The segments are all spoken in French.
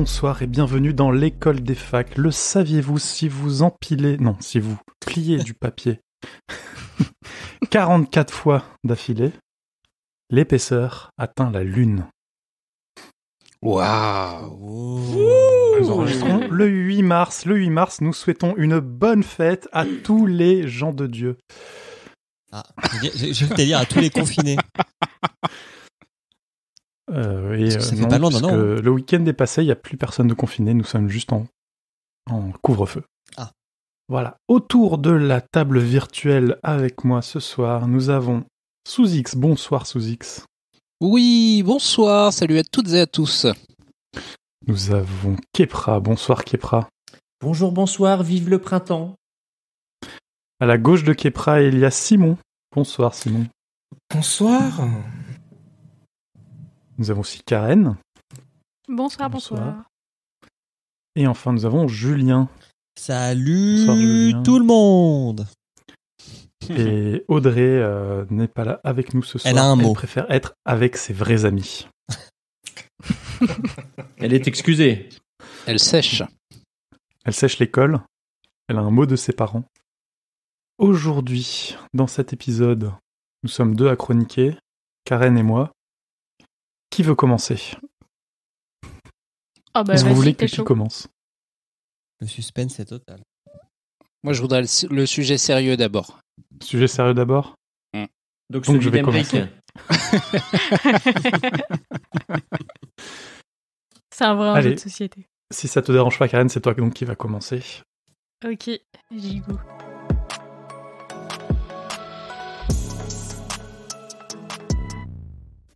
bonsoir et bienvenue dans l'école des facs. Le saviez-vous si vous empilez, non, si vous pliez du papier 44 fois d'affilée, l'épaisseur atteint la lune. Waouh Nous enregistrons le 8 mars. Le 8 mars, nous souhaitons une bonne fête à tous les gens de Dieu. Ah, je vais dire à tous les confinés. Euh, et euh, hein. le week-end est passé, il n'y a plus personne de confiné, nous sommes juste en, en couvre-feu. Ah. Voilà. Autour de la table virtuelle avec moi ce soir, nous avons Sous X. Bonsoir Sous X. Oui, bonsoir, salut à toutes et à tous. Nous avons Kepra. Bonsoir Kepra. Bonjour, bonsoir, vive le printemps. À la gauche de Kepra, il y a Simon. Bonsoir Simon. Bonsoir. Nous avons aussi Karen. Bonsoir, bonsoir. Et enfin, nous avons Julien. Salut tout le monde Et Audrey euh, n'est pas là avec nous ce soir. Elle a un mot. Elle préfère être avec ses vrais amis. Elle est excusée. Elle sèche. Elle sèche l'école. Elle a un mot de ses parents. Aujourd'hui, dans cet épisode, nous sommes deux à chroniquer, Karen et moi, qui veut commencer ah bah Est-ce que vous voulez que tu commence Le suspense est total. Moi, je voudrais le, sujet sérieux d'abord. Sujet sérieux d'abord mm. Donc, je vais commencer. c'est un vrai enjeu de société. Si ça te dérange pas, Karen, c'est toi donc qui va commencer. Ok, j'y vais.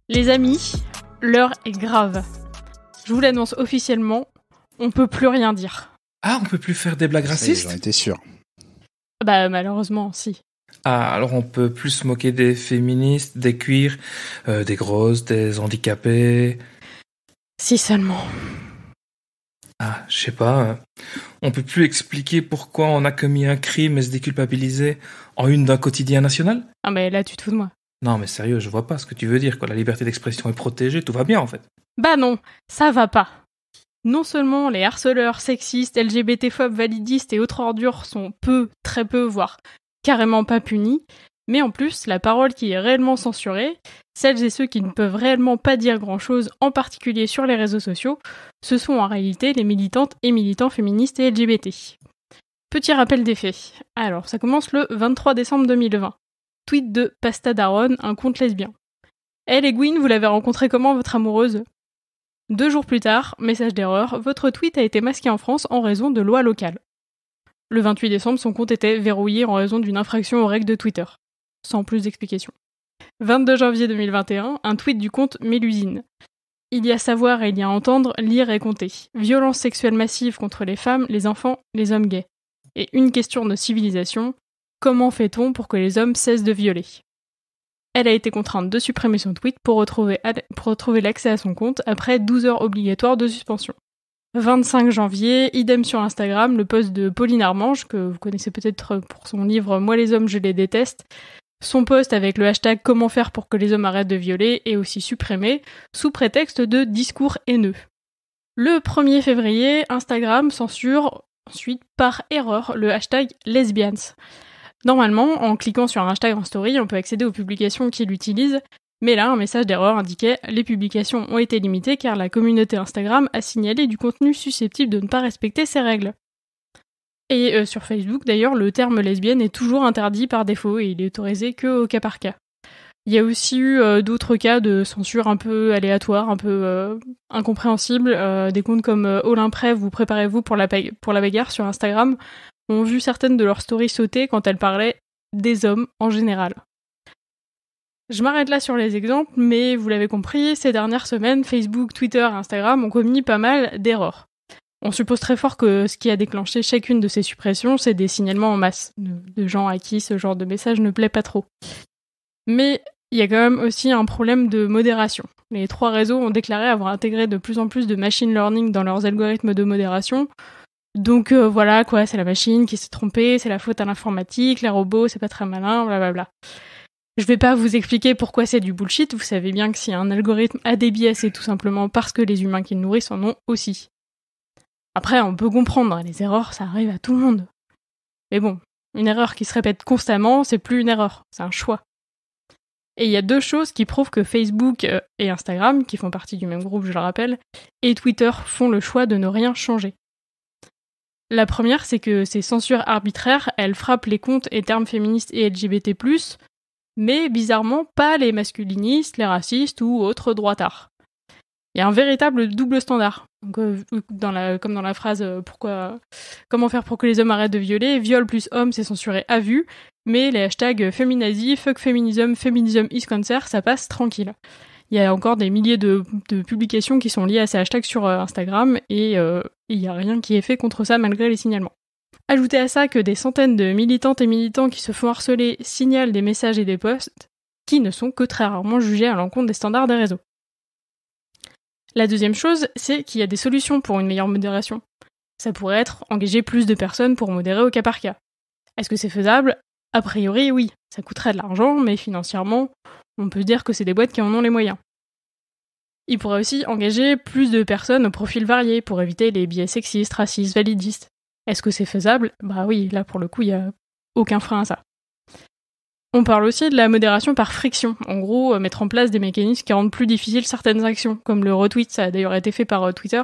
Les amis, l'heure est grave. Je vous l'annonce officiellement, on peut plus rien dire. Ah, on peut plus faire des blagues racistes J'en étais sûr. Bah malheureusement, si. Ah, alors on peut plus se moquer des féministes, des cuirs, euh, des grosses, des handicapés. Si seulement. Ah, je sais pas. Euh, on peut plus expliquer pourquoi on a commis un crime et se déculpabiliser en une d'un quotidien national Ah, mais là, tu te fous de moi. Non, mais sérieux, je vois pas ce que tu veux dire. quoi. la liberté d'expression est protégée, tout va bien en fait. Bah non, ça va pas. Non seulement les harceleurs sexistes, phobes, validistes et autres ordures sont peu, très peu, voire carrément pas punis, mais en plus, la parole qui est réellement censurée, celles et ceux qui ne peuvent réellement pas dire grand-chose, en particulier sur les réseaux sociaux, ce sont en réalité les militantes et militants féministes et LGBT. Petit rappel des faits. Alors, ça commence le 23 décembre 2020. Tweet de Pasta Daron, un conte lesbien. Elle eh, et Gwyn, vous l'avez rencontré comment, votre amoureuse Deux jours plus tard, message d'erreur, votre tweet a été masqué en France en raison de lois locales. Le 28 décembre, son compte était verrouillé en raison d'une infraction aux règles de Twitter. Sans plus d'explications. 22 janvier 2021, un tweet du compte Mélusine. Il y a savoir et il y a entendre, lire et compter. Violence sexuelle massive contre les femmes, les enfants, les hommes gays. Et une question de civilisation, Comment fait-on pour que les hommes cessent de violer Elle a été contrainte de supprimer son tweet pour retrouver, l'accès à son compte après 12 heures obligatoires de suspension. 25 janvier, idem sur Instagram, le post de Pauline Armange, que vous connaissez peut-être pour son livre Moi les hommes, je les déteste, son post avec le hashtag Comment faire pour que les hommes arrêtent de violer est aussi supprimé, sous prétexte de discours haineux. Le 1er février, Instagram censure ensuite par erreur le hashtag lesbians. Normalement, en cliquant sur un hashtag en story, on peut accéder aux publications qui l'utilisent, mais là, un message d'erreur indiquait les publications ont été limitées car la communauté Instagram a signalé du contenu susceptible de ne pas respecter ces règles. Et euh, sur Facebook, d'ailleurs, le terme lesbienne est toujours interdit par défaut et il est autorisé que au cas par cas. Il y a aussi eu euh, d'autres cas de censure un peu aléatoire, un peu euh, incompréhensible, des comptes comme Olymprev vous Préparez-vous pour la bagarre sur Instagram ont vu certaines de leurs stories sauter quand elles parlaient des hommes en général. Je m'arrête là sur les exemples, mais vous l'avez compris, ces dernières semaines, Facebook, Twitter, Instagram ont commis pas mal d'erreurs. On suppose très fort que ce qui a déclenché chacune de ces suppressions, c'est des signalements en masse, de gens à qui ce genre de message ne plaît pas trop. Mais il y a quand même aussi un problème de modération. Les trois réseaux ont déclaré avoir intégré de plus en plus de machine learning dans leurs algorithmes de modération, donc euh, voilà quoi, c'est la machine qui s'est trompée, c'est la faute à l'informatique, les robots, c'est pas très malin, blablabla. Je vais pas vous expliquer pourquoi c'est du bullshit, vous savez bien que si un algorithme a des biais, c'est tout simplement parce que les humains qui le nourrissent en ont aussi. Après, on peut comprendre, les erreurs, ça arrive à tout le monde. Mais bon, une erreur qui se répète constamment, c'est plus une erreur, c'est un choix. Et il y a deux choses qui prouvent que Facebook euh, et Instagram, qui font partie du même groupe, je le rappelle, et Twitter font le choix de ne rien changer. La première, c'est que ces censures arbitraires, elles frappent les comptes et termes féministes et LGBT+, mais bizarrement pas les masculinistes, les racistes ou autres droitards. Il y a un véritable double standard. Euh, comme dans la phrase euh, pourquoi, Comment faire pour que les hommes arrêtent de violer Viol plus homme, c'est censuré à vue, mais les hashtags féminazi, fuck feminism, feminism is cancer, ça passe tranquille. Il y a encore des milliers de, publications qui sont liées à ces hashtags sur euh, Instagram et il n'y a rien qui est fait contre ça malgré les signalements. Ajoutez à ça que des centaines de militantes et militants qui se font harceler signalent des messages et des posts qui ne sont que très rarement jugés à l'encontre des standards des réseaux. La deuxième chose, c'est qu'il y a des solutions pour une meilleure modération. Ça pourrait être engager plus de personnes pour modérer au cas par cas. Est-ce que c'est faisable A priori, oui. Ça coûterait de l'argent, mais financièrement, on peut dire que c'est des boîtes qui en ont les moyens. Il pourrait aussi engager plus de personnes aux profils variés pour éviter les biais sexistes, racistes, validistes. Est-ce que c'est faisable Bah oui, là pour le coup, il n'y a aucun frein à ça. On parle aussi de la modération par friction, en gros euh, mettre en place des mécanismes qui rendent plus difficiles certaines actions, comme le retweet, ça a d'ailleurs été fait par euh, Twitter.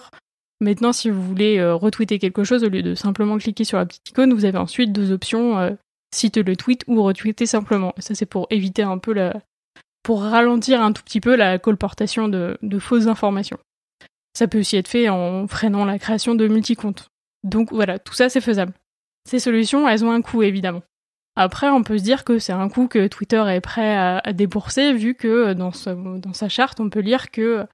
Maintenant, si vous voulez euh, retweeter quelque chose, au lieu de simplement cliquer sur la petite icône, vous avez ensuite deux options, citer le tweet ou retweeter simplement. Ça c'est pour éviter un peu la, pour ralentir un tout petit peu la colportation de, fausses informations. Ça peut aussi être fait en freinant la création de multicomptes. Donc voilà, tout ça c'est faisable. Ces solutions, elles ont un coût évidemment. Après, on peut se dire que c'est un coût que Twitter est prêt à, débourser, vu que euh, dans, sa charte, on peut lire que euh,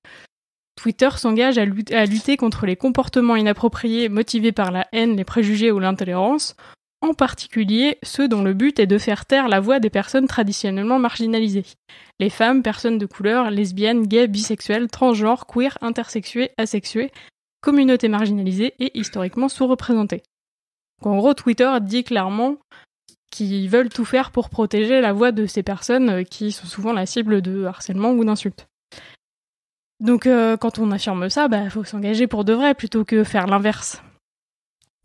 Twitter s'engage à lutter contre les comportements inappropriés motivés par la haine, les préjugés ou l'intolérance, en particulier ceux dont le but est de faire taire la voix des personnes traditionnellement marginalisées. Les femmes, personnes de couleur, lesbiennes, gays, bisexuelles, transgenres, queer, intersexués, asexués, communautés marginalisées et historiquement sous-représentées. En gros, Twitter dit clairement qu'ils veulent tout faire pour protéger la voix de ces personnes euh, qui sont souvent la cible de harcèlement ou d'insultes. Donc euh, quand on affirme ça, il bah, faut s'engager pour de vrai plutôt que faire l'inverse.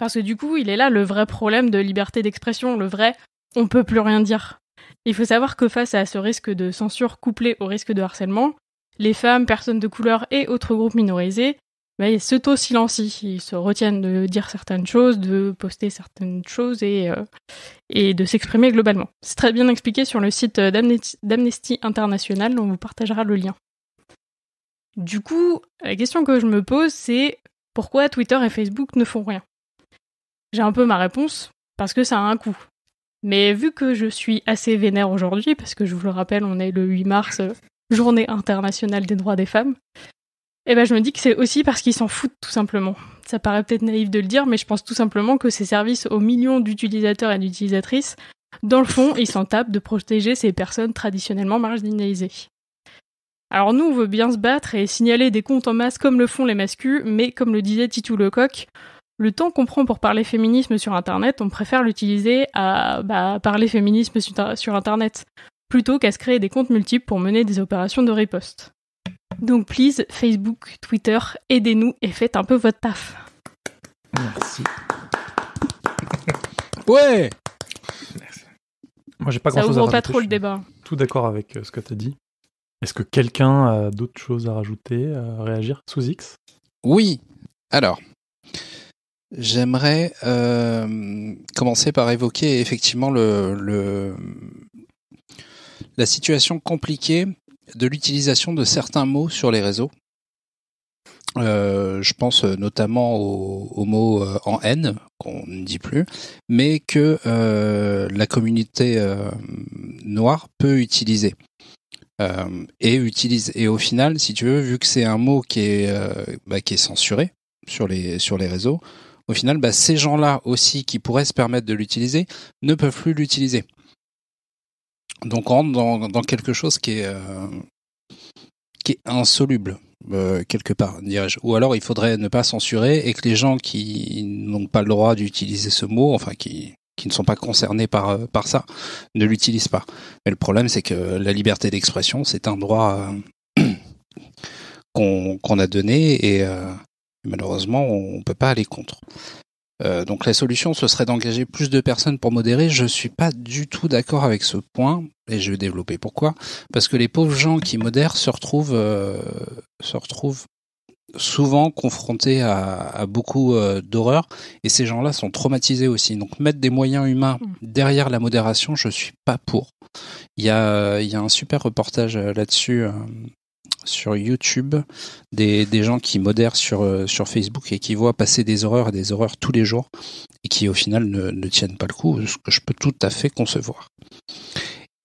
Parce que du coup, il est là le vrai problème de liberté d'expression, le vrai on peut plus rien dire. Il faut savoir que face à ce risque de censure couplé au risque de harcèlement, les femmes, personnes de couleur et autres groupes minorisés bah, ils s'auto-silencient, ils se retiennent de dire certaines choses, de poster certaines choses et, euh, et de s'exprimer globalement. C'est très bien expliqué sur le site euh, d'Amnesty International, on vous partagera le lien. Du coup, la question que je me pose, c'est pourquoi Twitter et Facebook ne font rien j'ai un peu ma réponse parce que ça a un coût. Mais vu que je suis assez vénère aujourd'hui, parce que je vous le rappelle, on est le 8 mars, euh, journée internationale des droits des femmes, eh ben je me dis que c'est aussi parce qu'ils s'en foutent tout simplement. Ça paraît peut-être naïf de le dire, mais je pense tout simplement que ces services aux millions d'utilisateurs et d'utilisatrices, dans le fond, ils s'en tapent de protéger ces personnes traditionnellement marginalisées. Alors nous, on veut bien se battre et signaler des comptes en masse comme le font les mascus, mais comme le disait Titou Lecoq, le temps qu'on prend pour parler féminisme sur Internet, on préfère l'utiliser à bah, parler féminisme sur Internet, plutôt qu'à se créer des comptes multiples pour mener des opérations de riposte. Donc please, Facebook, Twitter, aidez-nous et faites un peu votre taf. Merci. Ouais Moi j'ai pas grand Ça pas trop le débat. Tout d'accord avec euh, ce que t'as dit. Est-ce que quelqu'un a d'autres choses à rajouter, à réagir sous X Oui. Alors, J'aimerais euh, commencer par évoquer effectivement le, la situation compliquée de l'utilisation de certains mots sur les réseaux. Euh, je pense notamment aux, mots euh, en haine, qu'on ne dit plus, mais que la communauté noire peut utiliser. et utilise et au final, si tu veux, vu que c'est un mot qui est, bah, qui est censuré sur les, sur les réseaux, au final, bah, ces gens-là aussi qui pourraient se permettre de l'utiliser ne peuvent plus l'utiliser. Donc on rentre dans, quelque chose qui est, euh, insoluble. Euh, quelque part, dirais-je. Ou alors il faudrait ne pas censurer et que les gens qui n'ont pas le droit d'utiliser ce mot, enfin qui, ne sont pas concernés euh, par, ça, ne l'utilisent pas. Mais le problème, c'est que la liberté d'expression, c'est un droit qu'on a donné et, Malheureusement, on ne peut pas aller contre. Euh, donc la solution, ce serait d'engager plus de personnes pour modérer. Je ne suis pas du tout d'accord avec ce point, et je vais développer pourquoi. Parce que les pauvres gens qui modèrent se retrouvent, euh, se retrouvent souvent confrontés à, beaucoup euh, d'horreurs, et ces gens-là sont traumatisés aussi. Donc mettre des moyens humains hmm. derrière la modération, je ne suis pas pour. Il y a, un super reportage là-dessus sur YouTube des, gens qui modèrent sur, euh, sur Facebook et qui voient passer des horreurs et des horreurs tous les jours et qui au final ne, tiennent pas le coup, ce que je peux tout à fait concevoir.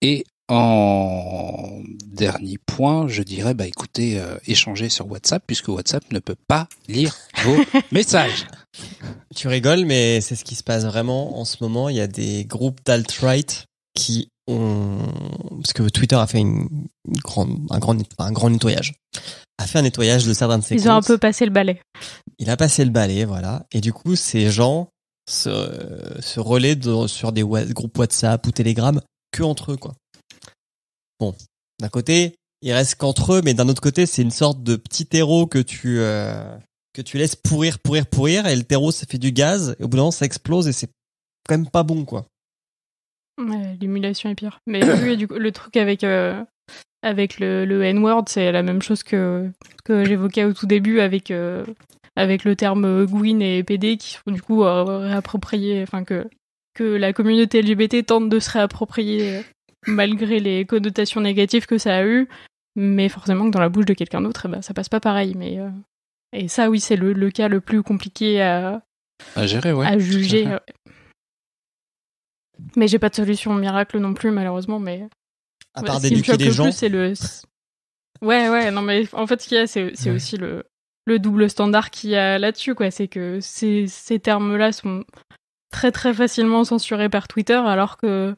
Et en dernier point, je dirais, bah écoutez, euh, échanger sur WhatsApp puisque WhatsApp ne peut pas lire vos messages. Tu rigoles, mais c'est ce qui se passe vraiment en ce moment. Il y a des groupes d'alt-right qui on... parce que Twitter a fait une, grande, un, grand, un grand nettoyage, a fait un nettoyage de certains de ses Ils ont un peu passé le balai. Il a passé le balai, voilà. Et du coup, ces gens se, se relaient sur des groupes WhatsApp ou Telegram que entre eux, quoi. Bon, d'un côté, ils restent qu'entre eux, mais d'un autre côté, c'est une sorte de petit terreau que tu euh, que tu laisses pourrir, pourrir, pourrir, et le terreau, ça fait du gaz, et au bout d'un moment, ça explose, et c'est quand même pas bon, quoi. L'émulation est pire. Mais du coup, le truc avec, euh, avec le, N-word, c'est la même chose que, que j'évoquais au tout début avec, euh, avec le terme euh, Gwyn et PD qui sont du coup réappropriés, enfin que, que la communauté LGBT tente de se réapproprier malgré les connotations négatives que ça a eu. Mais forcément que dans la bouche de quelqu'un d'autre, eh ben, ça passe pas pareil. Mais, et ça, oui, c'est le, cas le plus compliqué à, à gérer, à juger. Mais j'ai pas de solution miracle non plus, malheureusement. Mais à part ce qui gens. c'est le. Ouais, ouais. Non, mais en fait, ce qu'il y a, c'est aussi le, le double standard qu'il y a là-dessus, quoi. C'est que ces, ces termes-là sont très très facilement censurés par Twitter, alors que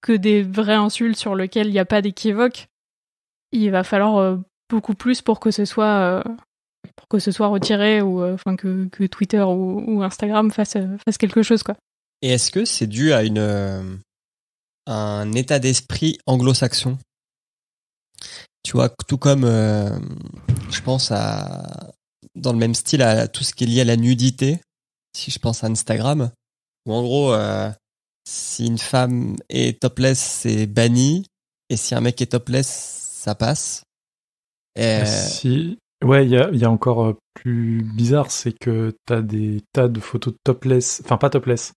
que des vraies insultes sur lesquelles il n'y a pas d'équivoque, il va falloir euh, beaucoup plus pour que ce soit euh, pour que ce soit retiré ou euh, enfin que, Twitter ou, Instagram fasse, fasse quelque chose quoi. Et est-ce que c'est dû à une euh, un état d'esprit anglo-saxon Tu vois, tout comme euh, je pense à dans le même style à tout ce qui est lié à la nudité. Si je pense à Instagram, où en gros, euh, si une femme est topless, c'est banni, et si un mec est topless, ça passe. Si, Ouais, il y a, encore plus bizarre, c'est que t'as des tas de photos topless, enfin pas topless,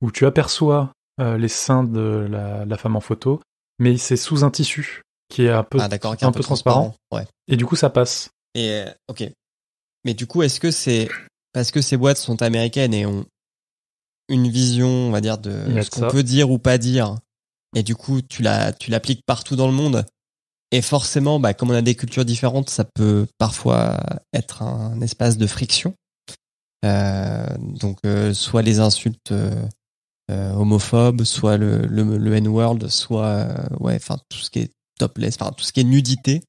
où tu aperçois euh, les seins de la, femme en photo, mais c'est sous un tissu qui est un peu, ah, peu, transparent. Et du coup, ça passe. Et euh, ok. Mais du coup, est-ce que c'est parce que ces boîtes sont américaines et ont une vision, on va dire, de ce qu'on peut dire ou pas dire, et du coup, tu l'appliques partout dans le monde. Et forcément, bah, comme on a des cultures différentes, ça peut parfois être un espace de friction. Euh, donc euh, soit les insultes euh, homophobes, soit le, le, n world soit ouais, enfin tout ce qui est topless, enfin tout ce qui est nudité,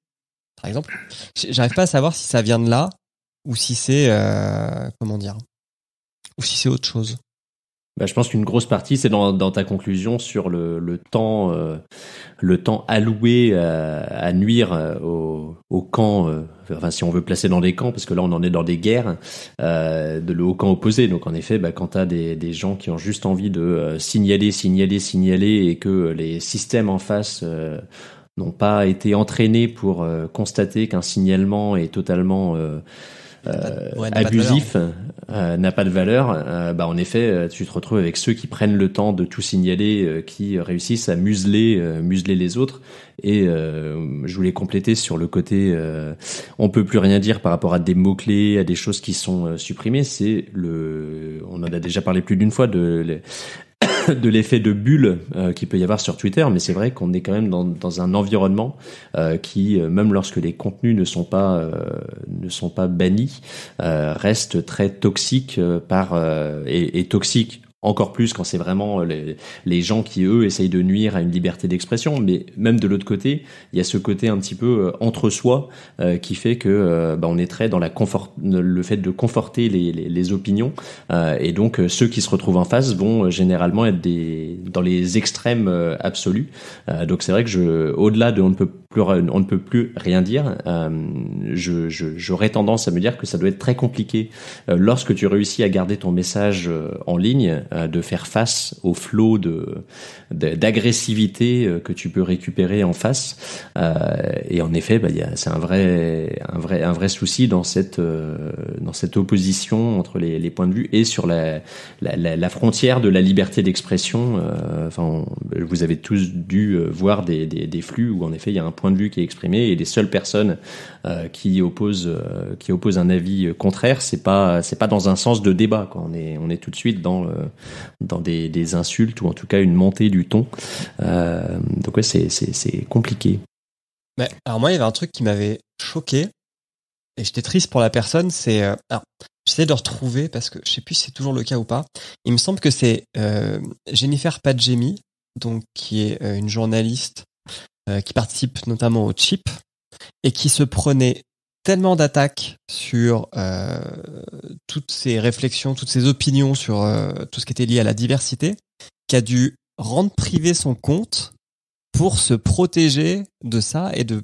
par exemple. J'arrive pas à savoir si ça vient de là ou si c'est comment dire ou si c'est autre chose. Bah, je pense qu'une grosse partie, c'est dans, ta conclusion sur le, temps, euh, le temps alloué à, nuire euh, au, camps, camp. Euh, enfin, si on veut placer dans des camps, parce que là, on en est dans des guerres euh, de le haut camp opposé. Donc, en effet, bah, quand tu des, des gens qui ont juste envie de signaler, signaler, signaler, et que les systèmes en face n'ont pas été entraînés pour constater qu'un signalement est totalement abusif euh, n'a pas de valeur, bah en effet, euh, tu te retrouves avec ceux qui prennent le temps de tout signaler, euh, qui réussissent à museler, museler les autres. Et je voulais compléter sur le côté, on peut plus rien dire par rapport à des mots clés, à des choses qui sont supprimées. C'est le, on en a déjà parlé plus d'une fois de de l'effet de bulle euh, qui peut y avoir sur Twitter, mais c'est vrai qu'on est quand même dans, dans un environnement euh, qui, euh, même lorsque les contenus ne sont pas, ne sont pas bannis, reste très toxique par, et, et toxique encore plus quand c'est vraiment euh, les, gens qui, eux, essayent de nuire à une liberté d'expression. Mais même de l'autre côté, il y a ce côté un petit peu euh, entre soi euh, qui fait que bah, on est très dans la confort, le fait de conforter les, les, les opinions. et donc, ceux qui se retrouvent en face vont généralement être des, dans les extrêmes absolus. donc, c'est vrai que je, au-delà de on ne peut plus, on ne peut plus rien dire, je, j'aurais tendance à me dire que ça doit être très compliqué lorsque tu réussis à garder ton message en ligne euh, de faire face au flot de d'agressivité euh, que tu peux récupérer en face. Euh, et en effet, bah, c'est un vrai un vrai un vrai souci dans cette dans cette opposition entre les, points de vue et sur la la, frontière de la liberté d'expression. enfin, vous avez tous dû voir des, des, flux où en effet il y a un point de vue qui est exprimé et les seules personnes qui opposent qui opposent un avis contraire, c'est pas c'est pas dans un sens de débat. On est on est tout de suite dans le, dans des, des, insultes ou en tout cas une montée du ton. Euh, donc ouais, c'est compliqué. Mais, alors moi, il y avait un truc qui m'avait choqué et j'étais triste pour la personne. C'est euh, alors j'essaie de retrouver parce que je sais plus si c'est toujours le cas ou pas. Il me semble que c'est euh, Jennifer Padjemi, donc qui est une journaliste qui participe notamment au Chip et qui se prenait tellement d'attaques sur euh, toutes ces réflexions, toutes ces opinions sur euh, tout ce qui était lié à la diversité, qu'elle a dû rendre privé son compte pour se protéger de ça et de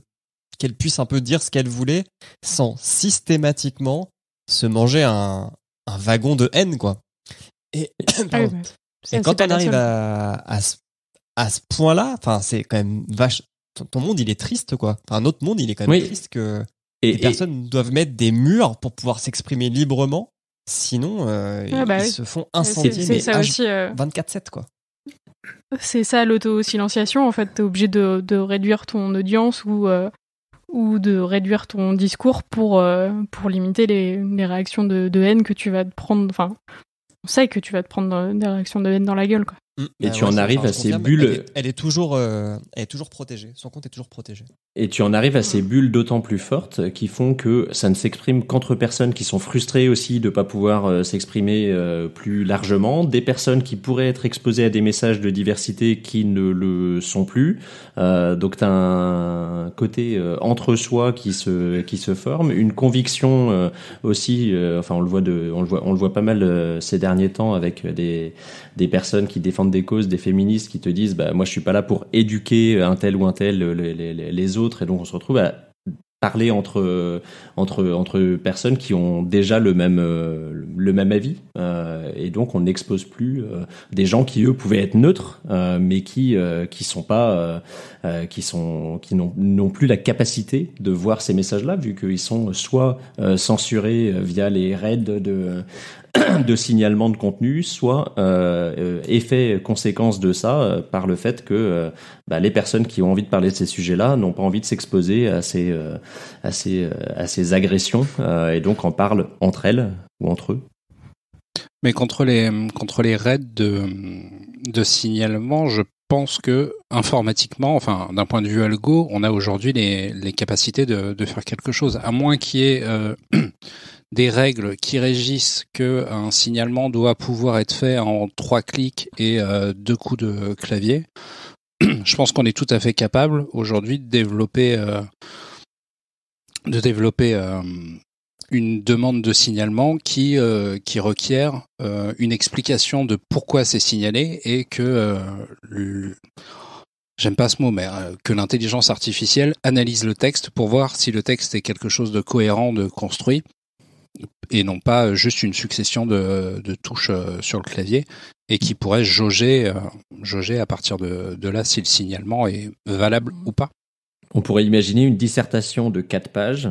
qu'elle puisse un peu dire ce qu'elle voulait sans systématiquement se manger un, wagon de haine, quoi. Et, quand on arrive à, à, ce, point-là, enfin, c'est quand même vache. Ton, monde, il est triste, quoi. Un autre monde, il est quand même triste que et, les personnes doivent mettre des murs pour pouvoir s'exprimer librement, sinon euh, ils ah bah se font incendier 24/7 euh. quoi. C'est ça l'auto-silenciation en fait, tu es obligé de, réduire ton audience ou euh, ou de réduire ton discours pour pour limiter les, réactions de, de, haine que tu vas te prendre enfin on sait que tu vas te prendre des réactions de haine dans la gueule Mm. Et bah tu en arrives à ces bulles. Elle est, toujours, euh, elle est toujours protégée. Son compte est toujours protégé. Et tu en arrives à ces mm. bulles d'autant plus fortes euh, qui font que ça ne s'exprime qu'entre personnes qui sont frustrées aussi de ne pas pouvoir euh, s'exprimer plus largement, des personnes qui pourraient être exposées à des messages de diversité qui ne le sont plus. donc tu as un côté entre soi qui se qui se forme, une conviction aussi. enfin, on le voit de, on le voit, on le voit pas mal ces derniers temps avec des des personnes qui défendent des causes, des féministes qui te disent bah, moi je suis pas là pour éduquer un tel ou un tel les, autres et donc on se retrouve à parler entre entre entre personnes qui ont déjà le même euh, le même avis euh, et donc on n'expose plus euh, des gens qui eux pouvaient être neutres mais qui qui sont pas qui sont qui n'ont plus la capacité de voir ces messages là vu qu'ils sont soit censurés via les raids de de signalement de contenu, soit euh, euh, effet conséquence de ça euh, par le fait que bah, les personnes qui ont envie de parler de ces sujets-là n'ont pas envie de s'exposer à ces, ces, à ces agressions et donc en parlent entre elles ou entre eux. Mais contre les, contre les raids de, de signalement, je pense que informatiquement, enfin d'un point de vue algo, on a aujourd'hui les, capacités de, de, faire quelque chose, à moins qu'il y ait des règles qui régissent que euh, un signalement doit pouvoir être fait en trois clics et euh, deux coups de clavier, je pense qu'on est tout à fait capable aujourd'hui de développer euh, de développer une demande de signalement qui qui requiert une explication de pourquoi c'est signalé et que j'aime pas ce mot, mais que l'intelligence artificielle analyse le texte pour voir si le texte est quelque chose de cohérent, de construit, et non pas euh, juste une succession de, touches euh, sur le clavier et qui pourrait jauger, euh, jauger à partir de, là si le signalement est valable mhm. ou pas. On pourrait imaginer une dissertation de 4 pages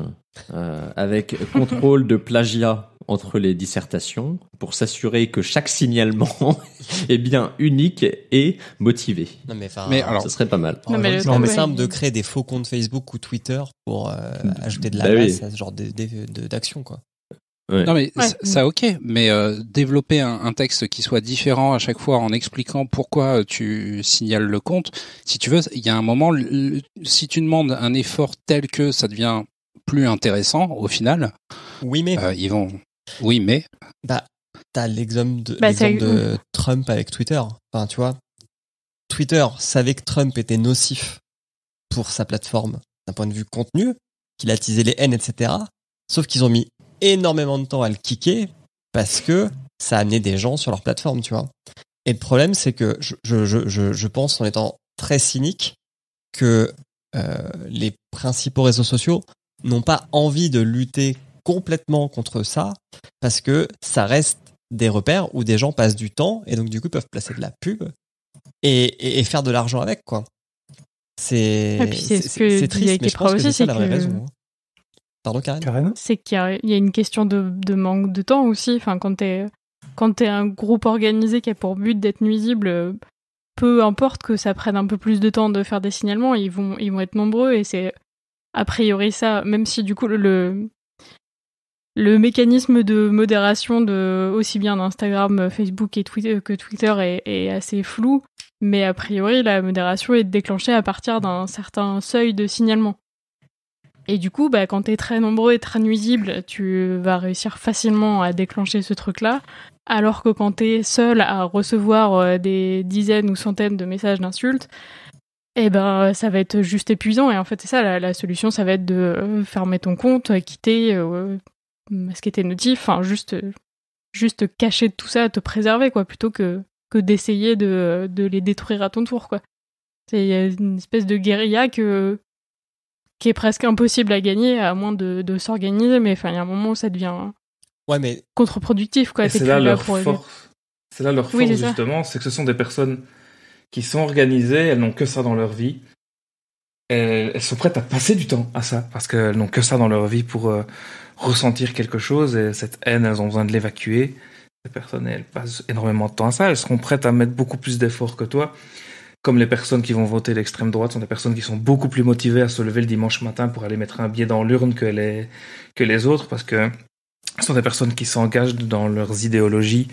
avec contrôle de plagiat entre les dissertations pour s'assurer que chaque signalement est bien unique et motivé. mais, alors, ce serait pas mal. Non, mais c'est simple de créer des faux comptes Facebook ou Twitter pour mm. ajouter de la bah masse à ce genre d'action quoi. Non mais ça ok, mais euh, développer un, texte qui soit différent à chaque fois en expliquant pourquoi tu signales le compte, si tu veux, il y a un moment, si tu demandes un effort tel que ça devient plus intéressant au final. Oui mais euh, ils vont. Oui mais. Bah t'as bah, l'exemple de, de Trump avec Twitter. Enfin tu vois, Twitter savait que Trump était nocif pour sa plateforme d'un point de vue contenu, qu'il attisait les haines, etc. Sauf qu'ils ont mis énormément de temps à le kicker parce que ça a amené des gens sur leur plateforme, tu vois. Et le problème, c'est que je, je, je, je, pense, en étant très cynique, que euh, les principaux réseaux sociaux n'ont pas envie de lutter complètement contre ça parce que ça reste des repères où des gens passent du temps et donc du coup peuvent placer de la pub et, et, faire de l'argent avec quoi. C'est ah, triste, mais je pense que c'est ça la vraie raison. Hein. Pardon, C'est qu'il y, a une question de, manque de temps aussi. Enfin, quand t'es quand un groupe organisé qui a pour but d'être nuisible, peu importe que ça prenne un peu plus de temps de faire des signalements, ils vont, ils vont être nombreux et c'est a priori ça, même si du coup le, le mécanisme de modération de aussi bien d'Instagram, Facebook et Twitter, que Twitter est, assez flou, mais a priori la modération est déclenchée à partir d'un certain seuil de signalement. Et du coup, bah, quand tu es très nombreux et très nuisible, tu vas réussir facilement à déclencher ce truc-là. Alors que quand tu es seul à recevoir euh, des dizaines ou centaines de messages d'insultes, eh ben, ça va être juste épuisant. Et en fait, c'est ça, la, solution, ça va être de euh, fermer ton compte, euh, quitter, ce masquer tes notifs, enfin, juste, juste cacher tout ça, te préserver, quoi, plutôt que, que d'essayer de, de les détruire à ton tour, quoi. C'est une espèce de guérilla que, qui est presque impossible à gagner à moins de, s'organiser. Mais enfin, il y a un moment où ça devient ouais, mais... contre-productif. Quoi, c'est là, leur force c'est là leur force, justement, c'est que ce sont des personnes qui sont organisées, elles n'ont que ça dans leur vie. Elles, sont prêtes à passer du temps à ça, parce qu'elles n'ont que ça dans leur vie pour euh, ressentir quelque chose, et cette haine, elles ont besoin de l'évacuer. Ces personnes, elles passent énormément de temps à ça, elles seront prêtes à mettre beaucoup plus d'efforts que toi comme les personnes qui vont voter l'extrême droite sont des personnes qui sont beaucoup plus motivées à se lever le dimanche matin pour aller mettre un billet dans l'urne que les, que les autres, parce que ce sont des personnes qui s'engagent dans leurs idéologies,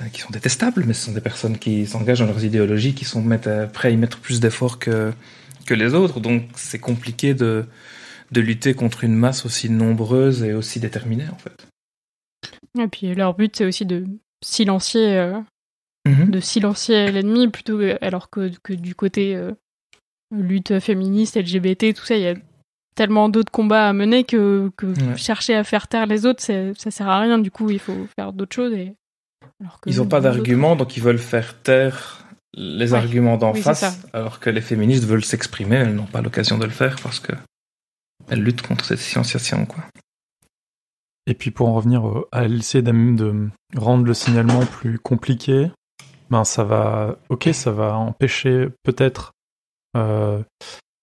euh, qui sont détestables, mais ce sont des personnes qui s'engagent dans leurs idéologies, qui sont euh, prêtes à y mettre plus d'efforts que, que les autres. Donc c'est compliqué de, de lutter contre une masse aussi nombreuse et aussi déterminée, en fait. Et puis leur but, c'est aussi de silencier euh, Mhm. de silencier l'ennemi, plutôt alors que, du côté euh, lutte féministe, LGBT, tout ça, il y a tellement d'autres combats à mener que, chercher à faire taire les autres, ça sert à rien. Du coup, il faut faire d'autres choses. Et... ils n'ont pas d'arguments, donc ils veulent faire taire les arguments d'en face, alors que les féministes veulent s'exprimer, elles n'ont pas l'occasion de le faire parce que elles luttent contre cette silenciation, quoi. Et puis pour en revenir à l'essai de rendre le signalement plus compliqué, ben, ça va, ok, ça va empêcher peut-être euh,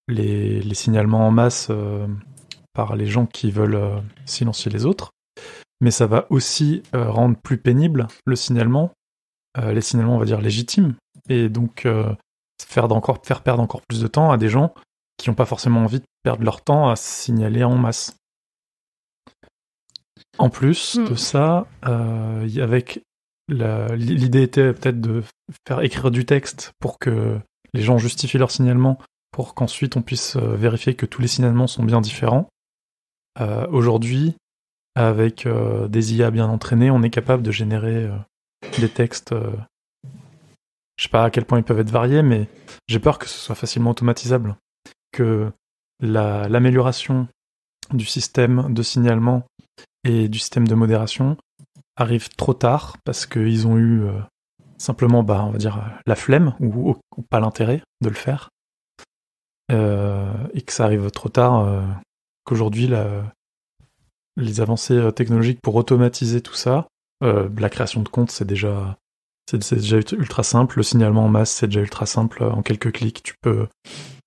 les, signalements en masse euh, par les gens qui veulent euh, silencier les autres, mais ça va aussi rendre plus pénible le signalement, les signalements on va dire légitimes, et donc faire, encore, faire perdre encore plus de temps à des gens qui n'ont pas forcément envie de perdre leur temps à signaler en masse. En plus hmm. de ça, avec l'idée était peut-être de faire écrire du texte pour que les gens justifient leur signalement, pour qu'ensuite on puisse euh, vérifier que tous les signalements sont bien différents. Euh, aujourd'hui, avec euh, des IA bien entraînés, on est capable de générer des textes. je sais pas à quel point ils peuvent être variés, mais j'ai peur que ce soit facilement automatisable, que l'amélioration du système de signalement et du système de modération arrive trop tard parce qu'ils ont eu euh, simplement, bah, on va dire, la flemme ou, pas l'intérêt de le faire. Euh, et que ça arrive trop tard, euh, qu'aujourd'hui, les avancées technologiques pour automatiser tout ça, la création de compte, c'est déjà, c'est déjà ultra simple. Le signalement en masse, c'est déjà ultra simple. En quelques clics, tu peux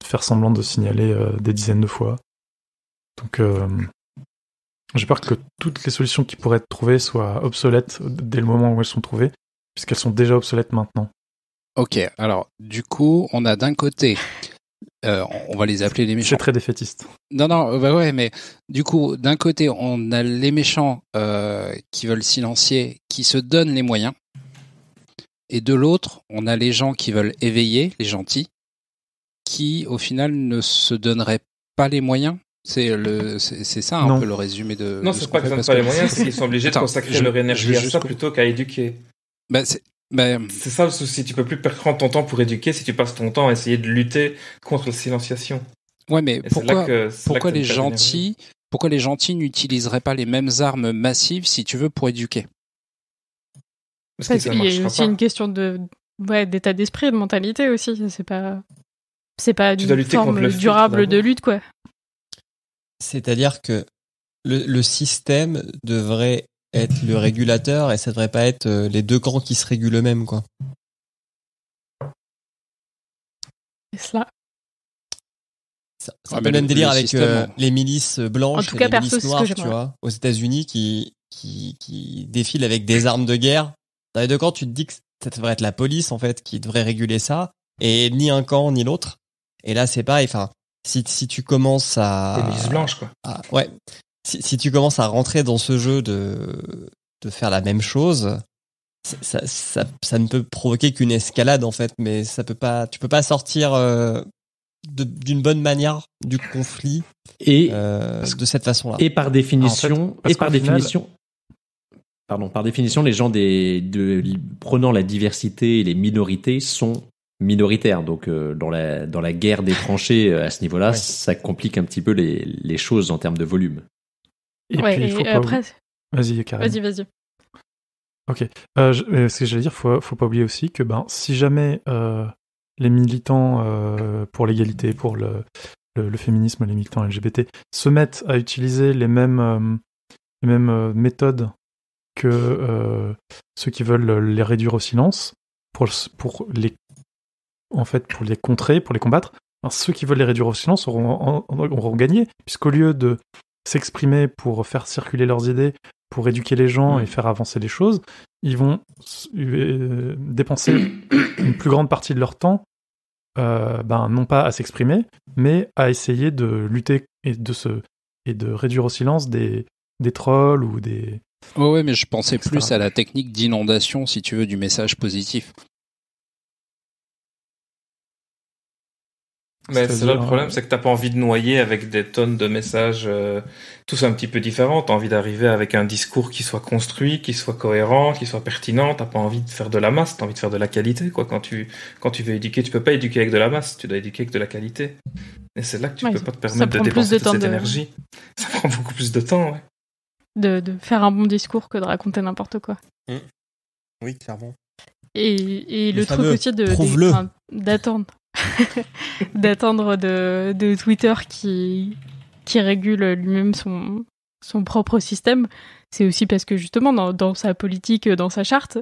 faire semblant de signaler des dizaines de fois. Donc, j'ai peur que toutes les solutions qui pourraient être trouvées soient obsolètes dès le moment où elles sont trouvées, puisqu'elles sont déjà obsolètes maintenant. Ok, alors du coup, on a d'un côté, euh, on va les appeler les méchants. C'est très défaitiste. Non, non, bah ouais, mais du coup, d'un côté, on a les méchants euh, qui veulent silencier, qui se donnent les moyens. Et de l'autre, on a les gens qui veulent éveiller, les gentils, qui au final ne se donneraient pas les moyens c'est le, c'est ça un peu le résumé de. Non, c'est ce pas qu'ils n'ont pas les moyens, c'est qu'ils sont obligés de consacrer leur énergie à ça plutôt qu'à éduquer. Bah, bah, c'est ça le souci. Tu peux plus perdre ton temps pour éduquer si tu passes ton temps à essayer de lutter contre la silenciation. Ouais, mais pourquoi, les gentils, pourquoi les gentils n'utiliseraient pas les mêmes armes massives, si tu veux, pour éduquer Parce, qu'il y a aussi une question de, ouais, d'état d'esprit, de mentalité aussi. C'est pas, c'est pas une forme durable de lutte, quoi. C'est-à-dire que le, système devrait être le régulateur et ça devrait pas être euh, les deux camps qui se régulent eux-mêmes, quoi. C'est un peu le même délire avec euh, les milices blanches et les milices noires, tu vois, aux États-Unis qui, qui, qui défilent avec des armes de guerre. Dans les deux camps, tu te dis que ça devrait être la police, en fait, qui devrait réguler ça et ni un camp ni l'autre. Et là, c'est pareil. Enfin, si, tu commences à. blanche, quoi. ouais. Si, tu commences à rentrer dans ce jeu de, de faire la même chose, ça, ça, ne peut provoquer qu'une escalade en fait, mais ça peut pas, tu peux pas sortir euh, d'une bonne manière du conflit et euh, de cette façon-là. Et par définition, et par définition, pardon, par définition, les gens des, de, prenant la diversité et les minorités sont minoritaire. Donc euh, dans la dans la guerre des tranchées euh, à ce niveau-là, ça complique un petit peu les, les, choses en termes de volume. Et ouais, il faut après... Vas-y, Vas-y, vas-y. Ok. Euh, je, ce que j'allais dire, faut faut pas oublier aussi que ben si jamais les militants pour l'égalité, pour le, le, féminisme, les militants LGBT se mettent à utiliser les mêmes mêmes méthodes que ceux qui veulent les réduire au silence pour, pour les en fait, pour les contrer, pour les combattre, ceux qui veulent les réduire au silence auront, gagné, puisqu'au lieu de s'exprimer pour faire circuler leurs idées, pour éduquer les gens et mm. faire avancer les choses, ils vont euh, dépenser une plus grande partie de leur temps, euh, ben, non pas à s'exprimer, mais à essayer de lutter et de, se, et de réduire au silence des, trolls ou des. Oh ouais, mais je pensais plus à la technique d'inondation, si tu veux, du message positif. Mais c'est là le problème, euh, c'est que t'as pas envie de noyer avec des tonnes de messages euh, tous un petit peu différents. T'as envie d'arriver avec un discours qui soit construit, qui soit cohérent, qui soit pertinent. T'as pas envie de faire de la masse, t'as envie de faire de la qualité. Quoi, quand tu quand tu veux éduquer, tu peux pas éduquer avec de la masse, tu dois éduquer avec de la qualité. Et c'est là que tu peux pas te permettre de dépenser cette énergie. Ça prend beaucoup plus de temps. Ouais. De, de faire un bon discours que de raconter n'importe quoi. Mm. Oui, clairement. Et, et le, le truc aussi de d'attendre. d'attendre de, Twitter qui, qui régule lui-même son, son propre système. C'est aussi parce que justement, dans, sa politique, euh, dans sa charte,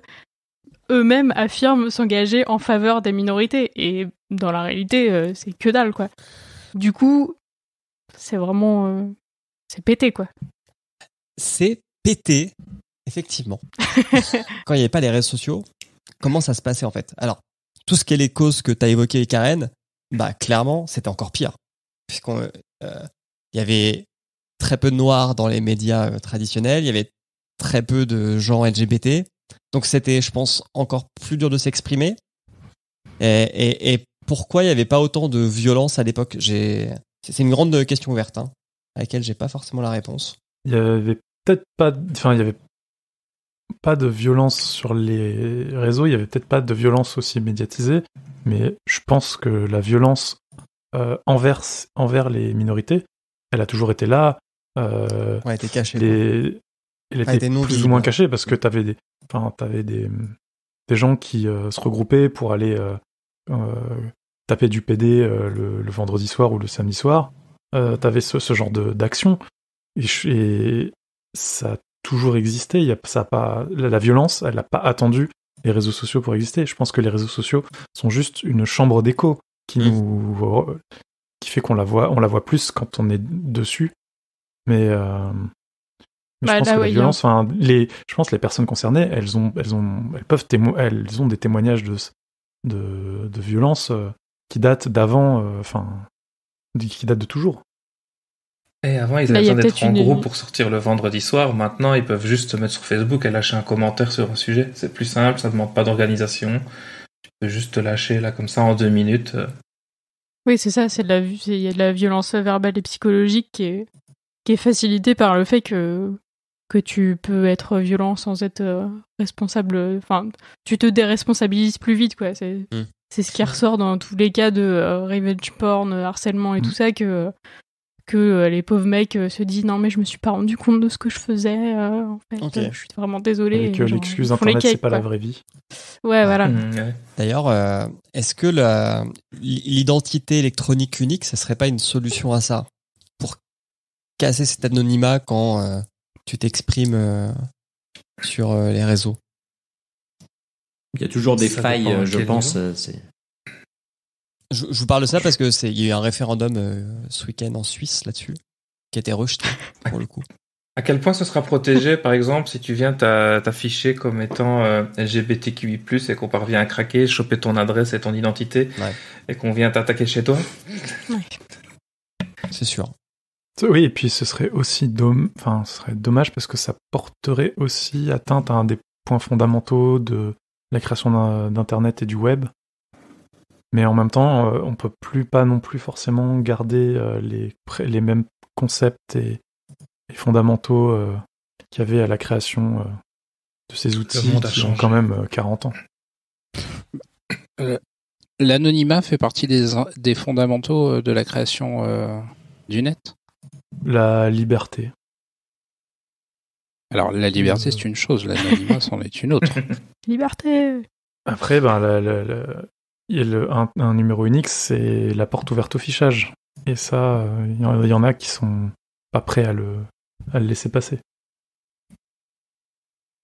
eux-mêmes affirment s'engager en faveur des minorités. Et dans la réalité, euh, c'est que dalle, quoi. Du coup, c'est vraiment... Euh, c'est pété, quoi. C'est pété, effectivement. Quand il n'y avait pas les réseaux sociaux, comment ça se passait en fait Alors, tout ce qui est les causes que tu as évoquées, Karen, bah clairement, c'était encore pire. puisqu'il euh, il y avait très peu de noirs dans les médias euh, traditionnels, il y avait très peu de gens LGBT. Donc c'était, je pense, encore plus dur de s'exprimer. Et, pourquoi il n'y avait pas autant de violence à l'époque C'est une grande question ouverte, hein, à laquelle j'ai pas forcément la réponse. Il y avait peut-être pas, enfin il y avait pas de violence sur les réseaux, il y avait peut-être pas de violence aussi médiatisée, mais je pense que la violence euh, envers, envers les minorités, elle a toujours été là. Euh, elle était cachée. Ah, elle était, plus ou moins cachée parce que t'avais des, enfin, avais des, des gens qui euh, se regroupaient pour aller euh, taper du PD le, vendredi soir ou le samedi soir. t'avais ce, ce genre d'action. Et, et, ça toujours existé. Il y a, ça pas, la, violence, elle n'a pas attendu les réseaux sociaux pour exister. Je pense que les réseaux sociaux sont juste une chambre d'écho qui mm. qui fait qu'on la voit, on la voit plus quand on est dessus. Mais, je pense que la violence, les, je pense les personnes concernées, elles ont, elles ont, peuvent elles ont des témoignages de, de, violence euh, qui datent d'avant, euh, enfin, qui datent de toujours. Eh, avant, ils bah, avaient besoin d'être en groupe pour sortir le vendredi soir. Maintenant, ils peuvent juste se mettre sur Facebook et lâcher un commentaire sur un sujet. C'est plus simple, ça ne demande pas d'organisation. Tu peux juste te lâcher là comme ça en deux minutes. Euh. Oui, c'est ça, c'est de la, il y a de la violence verbale et psychologique qui est, facilitée par le fait que, que tu peux être violent sans être euh, responsable. Enfin, tu te déresponsabilises plus vite, quoi. C'est, hmm. ce qui ressort dans tous les cas de euh, revenge porn, harcèlement et hmm. tout ça, que que euh, les pauvres mecs euh, se disent non mais je me suis pas rendu compte de ce que je faisais. Euh, en fait, je suis vraiment désolé. Et que l'excuse internet c'est pas la vraie vie. Ouais voilà. Mmh, D'ailleurs, est-ce que l'identité électronique unique, ça serait pas une solution à ça pour casser cet anonymat quand tu t'exprimes sur les réseaux. Il y a toujours des failles, je pense. C'est je, vous parle de ça parce que c'est y a eu un référendum euh, ce week-end en Suisse là-dessus qui a été rejeté pour le coup. À quel point ce sera protégé, par exemple, si tu viens t'afficher comme étant euh, LGBTQI+, et qu'on parvient à craquer, choper ton adresse et ton identité, et qu'on vient t'attaquer chez toi C'est sûr. Oui, et puis ce serait aussi dom... ce serait dommage parce que ça porterait aussi atteinte à un des points fondamentaux de la création d'Internet et du web, mais en même temps, euh, on peut plus pas non plus forcément garder euh, les, les mêmes concepts et, fondamentaux euh, qu'il y avait à la création de ces outils qui ont quand même 40 ans. L'anonymat fait partie des, des, fondamentaux de la création du net La liberté. Alors, la liberté, c'est une chose, l'anonymat, c'en est une autre. liberté Après, ben, un, numéro unique, c'est la porte ouverte au fichage. Et ça, il euh, y, en a qui sont pas prêts à le, laisser passer.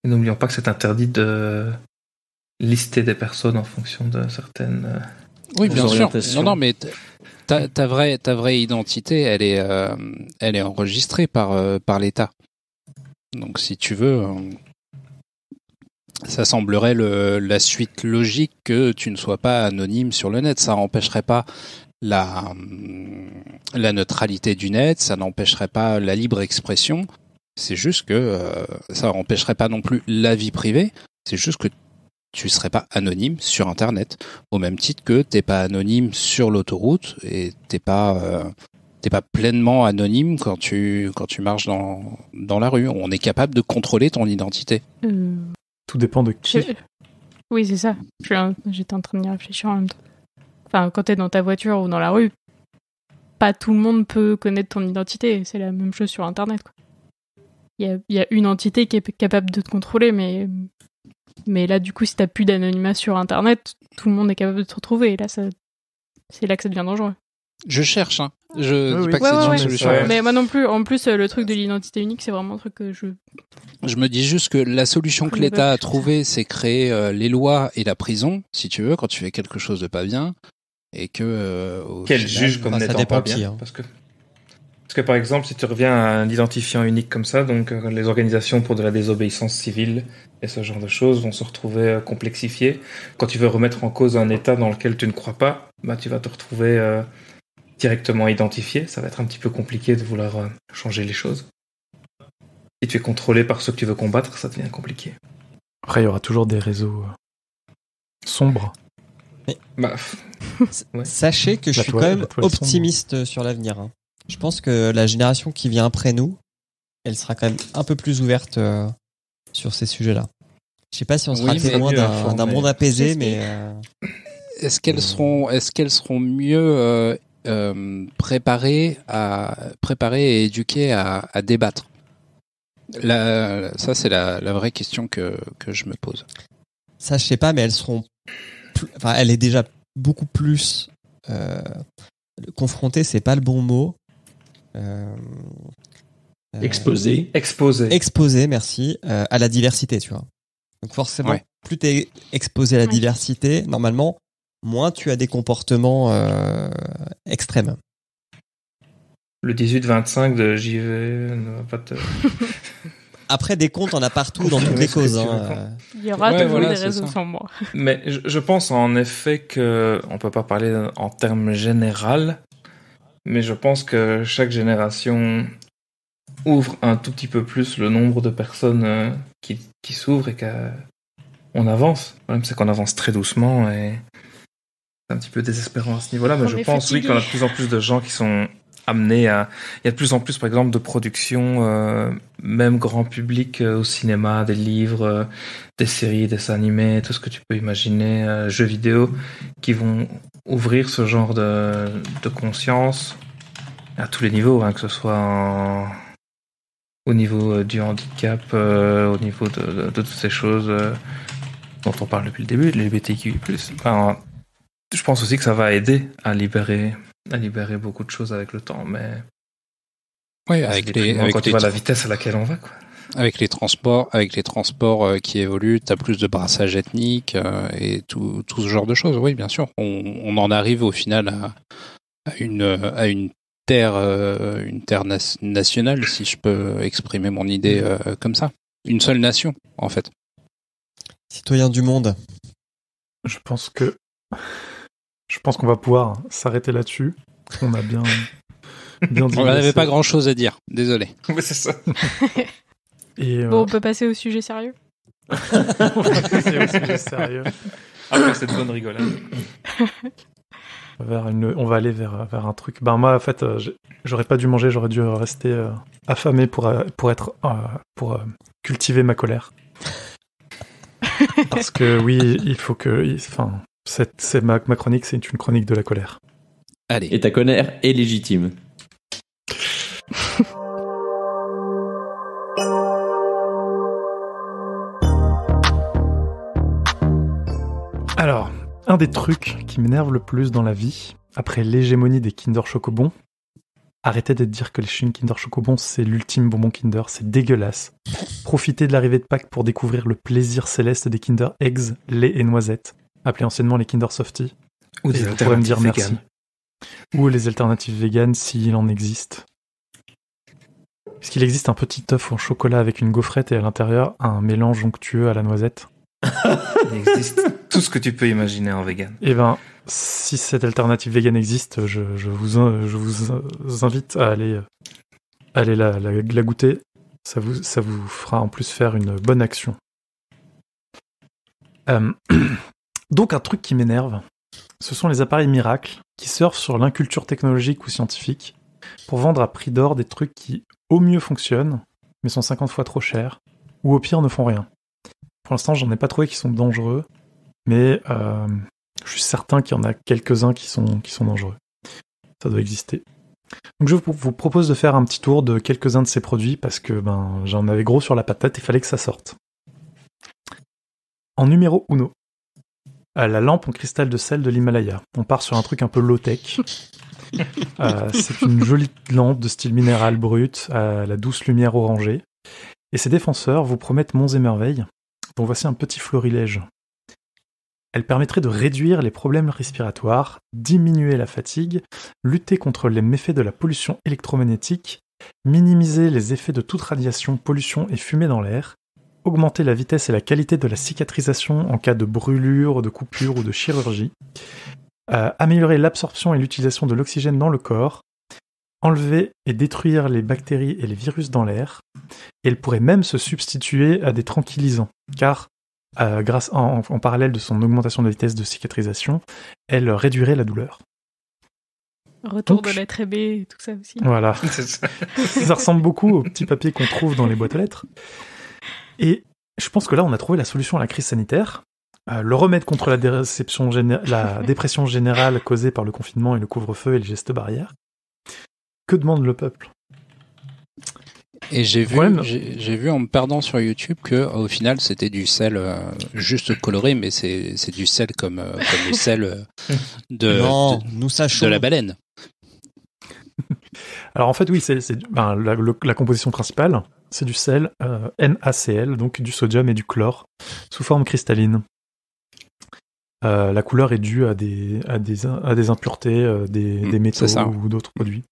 Et n'oublions pas que c'est interdit de lister des personnes en fonction de certaines. Euh, oui, bien sûr. Non, non, mais ta, vraie, ta vraie identité, elle est, euh, elle est enregistrée par, par l'État. Donc, si tu veux, ça semblerait la suite logique que tu ne sois pas anonyme sur le net. Ça n'empêcherait pas la, hum, la neutralité du net, ça n'empêcherait pas la libre expression. C'est juste que euh, ça n'empêcherait pas non plus la vie privée. C'est juste que tu ne serais pas anonyme sur Internet, au même titre que t'es pas anonyme sur l'autoroute et t'es pas euh, pas pleinement anonyme quand tu quand tu marches dans dans la rue. On est capable de contrôler ton identité. Euh. Tout dépend de qui. Oui, c'est ça. J'étais en train de réfléchir en même temps. Enfin, quand t'es dans ta voiture ou dans la rue, pas tout le monde peut connaître ton identité. C'est la même chose sur Internet. Il y, a, une entité qui est capable de te contrôler, mais, mais là, du coup, si t'as plus d'anonymat sur Internet, tout le monde est capable de te retrouver. Et là, c'est là que ça devient dangereux. Je cherche, hein. Je ne dis pas que c'est une solution. Mais moi non plus. En plus, euh, le truc de l'identité unique, c'est vraiment un truc que je. Je me dis juste que la solution que l'État a trouvée, c'est créer euh, les lois et la prison, si tu veux, quand tu fais quelque chose de pas bien, et que. Euh, Quel juge comme bah, n'étant pas bien, hein. parce que. Parce que par exemple, si tu reviens à un identifiant unique comme ça, donc les organisations pour de la désobéissance civile et ce genre de choses vont se retrouver complexifiées. Quand tu veux remettre en cause un État dans lequel tu ne crois pas, bah, tu vas te retrouver directement identifié. Ça va être un petit peu compliqué de vouloir euh, changer les choses. Si tu es contrôlé par ceux que tu veux combattre, ça devient compliqué. Après, il y aura toujours des réseaux euh, sombres. Bah, sachez que je suis quand même optimiste euh, sur l'avenir. Hein. Je pense que la génération qui vient après nous, elle sera quand même un peu plus ouverte sur ces sujets-là. Je sais pas si on sera oui, d'un monde apaisé, mais. Hmm. Est-ce qu'elles seront, est-ce seront mieux euh, préparer, à, préparer et éduquer à, à débattre Ça, c'est la, vraie question que, que, je me pose. Ça, je sais pas, mais elles seront. enfin, elle est déjà beaucoup plus. Euh, confrontée, c'est pas le bon mot. Euh, exposé. Euh, exposé. merci, euh, à la diversité, tu vois. Donc, forcément, plus tu es exposé à la diversité, normalement, moins tu as des comportements euh, extrêmes. Le 18-25 de JV ne va pas te. Après, des comptes, on a partout dans toutes les causes. Hein, euh. Il y aura toujours des raisons sans moi. Mais je, pense en effet qu'on ne peut pas parler en termes général, mais je pense que chaque génération ouvre un tout petit peu plus le nombre de personnes euh, qui, qui s'ouvrent et qu'on avance. Le problème, c'est qu'on avance très doucement et un petit peu désespérant à ce niveau-là, mais je pense oui qu'on a de plus en plus de gens qui sont amenés à. Il y a de plus en plus, par exemple, de productions, euh, même grand public, euh, au cinéma, des livres, euh, des séries, des animés, tout ce que tu peux imaginer, jeux vidéo, qui vont ouvrir ce genre de, conscience à tous les niveaux, hein, que ce soit au niveau du handicap, au niveau de, toutes ces choses dont on parle depuis le début, de BTQ+, Enfin, je pense aussi que ça va aider à libérer, à libérer beaucoup de choses avec le temps, mais. Oui, avec les. Avec la vitesse à laquelle on va, quoi. Avec les transports, avec les transports euh, qui évoluent, t'as as plus de brassage ethnique euh, et tout, ce genre de choses. Oui, bien sûr. On, en arrive au final à, une, à une terre, euh, une terre nationale, si je peux exprimer mon idée comme ça. Une seule nation, en fait. Citoyen du monde. Je pense que je pense qu'on va pouvoir s'arrêter là-dessus. On a bien. on n'avait pas grand-chose à dire, désolé. c'est ça. Euh, bon, on peut passer au sujet sérieux On peut passer au sujet sérieux. Après cette bonne rigolade. Vers on va aller vers, vers un truc. Ben moi, en fait, euh, j'aurais pas dû manger, j'aurais dû rester euh, affamé pour, pour, être, pour cultiver ma colère. Parce que oui, il faut que, enfin, c'est ma, chronique, c'est une chronique de la colère. Allez. Et ta colère est légitime. Alors, un des trucs qui m'énerve le plus dans la vie, après l'hégémonie des Kinder Chocobon, arrêtez de dire que les chines Kinder Chocobon c'est l'ultime bonbon Kinder, c'est dégueulasse. Profitez de l'arrivée de Pâques pour découvrir le plaisir céleste des Kinder Eggs, lait et noisettes appelé anciennement les Kinder Softy. Ou des alternatives me dire Ou les alternatives véganes s'il en existe. Est-ce qu'il existe un petit œuf en chocolat avec une gaufrette et à l'intérieur un mélange onctueux à la noisette. Il existe tout ce que tu peux imaginer en vegan. Eh ben, si cette alternative vegan existe, je, vous, je vous, invite à aller, euh, aller la, la, goûter. Ça vous, ça vous fera en plus faire une bonne action. Euh, Donc un truc qui m'énerve, ce sont les appareils miracles qui surfent sur l'inculture technologique ou scientifique pour vendre à prix d'or des trucs qui au mieux fonctionnent, mais sont 50 fois trop chers, ou au pire ne font rien. Pour l'instant, j'en ai pas trouvé qui sont dangereux, mais euh, je suis certain qu'il y en a quelques-uns qui sont, qui sont dangereux. Ça doit exister. Donc je vous propose de faire un petit tour de quelques-uns de ces produits parce que ben, j'en avais gros sur la patate et il fallait que ça sorte. En numéro 1, la lampe en cristal de sel de l'Himalaya. On part sur un truc un peu low-tech. Euh, c'est une jolie lampe de style minéral brut, à la douce lumière orangée. Et ses défenseurs vous promettent monts et merveilles, Donc voici un petit florilège. Elle permettrait de réduire les problèmes respiratoires, diminuer la fatigue, lutter contre les méfaits de la pollution électromagnétique, minimiser les effets de toute radiation, pollution et fumée dans l'air, augmenter la vitesse et la qualité de la cicatrisation en cas de brûlure, de coupure ou de chirurgie, euh, améliorer l'absorption et l'utilisation de l'oxygène dans le corps, enlever et détruire les bactéries et les virus dans l'air, et elle pourrait même se substituer à des tranquillisants, car euh, grâce en, parallèle de son augmentation de la vitesse de cicatrisation, elle réduirait la douleur. Retour de lettre B et tout ça aussi. Voilà. ça ressemble beaucoup au petit papier qu'on trouve dans les boîtes aux lettres. Et je pense que là, on a trouvé la solution à la crise sanitaire. Euh, le remède contre la, déception la dépression générale causée par le confinement et le couvre-feu et le geste barrière. Que demande le peuple et j'ai vu, j'ai vu en me perdant sur YouTube que euh, au final c'était du sel euh, juste coloré, mais c'est du sel comme, le sel de la baleine. Alors en fait, oui, c'est ben, la, composition principale, c'est du sel euh, NaCl, donc du sodium et du chlore, sous forme cristalline. Euh, la couleur est due à des, à des, impuretés, euh, hmm, des, métaux ou d'autres produits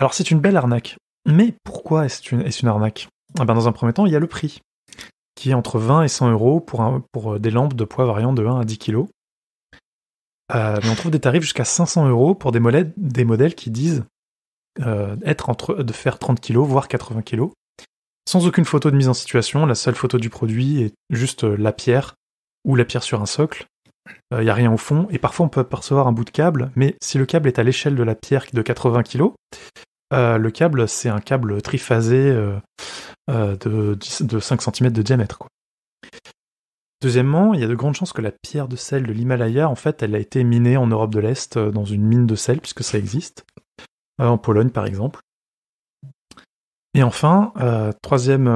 Alors c'est une belle arnaque. Mais pourquoi est-ce une, arnaque ah ben, Dans un premier temps, il y a le prix, qui est entre 20 et 100 euros pour, un, pour des lampes de poids variant de 1 à 10 kg. Euh, mais on trouve des tarifs jusqu'à 500 euros pour des modèles, qui disent euh, être entre, de faire 30 kg, voire 80 kg, sans aucune photo de mise en situation. La seule photo du produit est juste euh, la pierre ou la pierre sur un socle. Il y n'y a rien au fond. Et parfois, on peut apercevoir un bout de câble, mais si le câble est à l'échelle de la pierre de 80 kg, le câble, c'est un câble triphasé de, 5 cm de diamètre. Deuxièmement, il y a de grandes chances que la pierre de sel de l'Himalaya, en fait, elle a été minée en Europe de l'Est euh, dans une mine de sel, puisque ça existe, euh, en Pologne par exemple. Et enfin, euh, troisième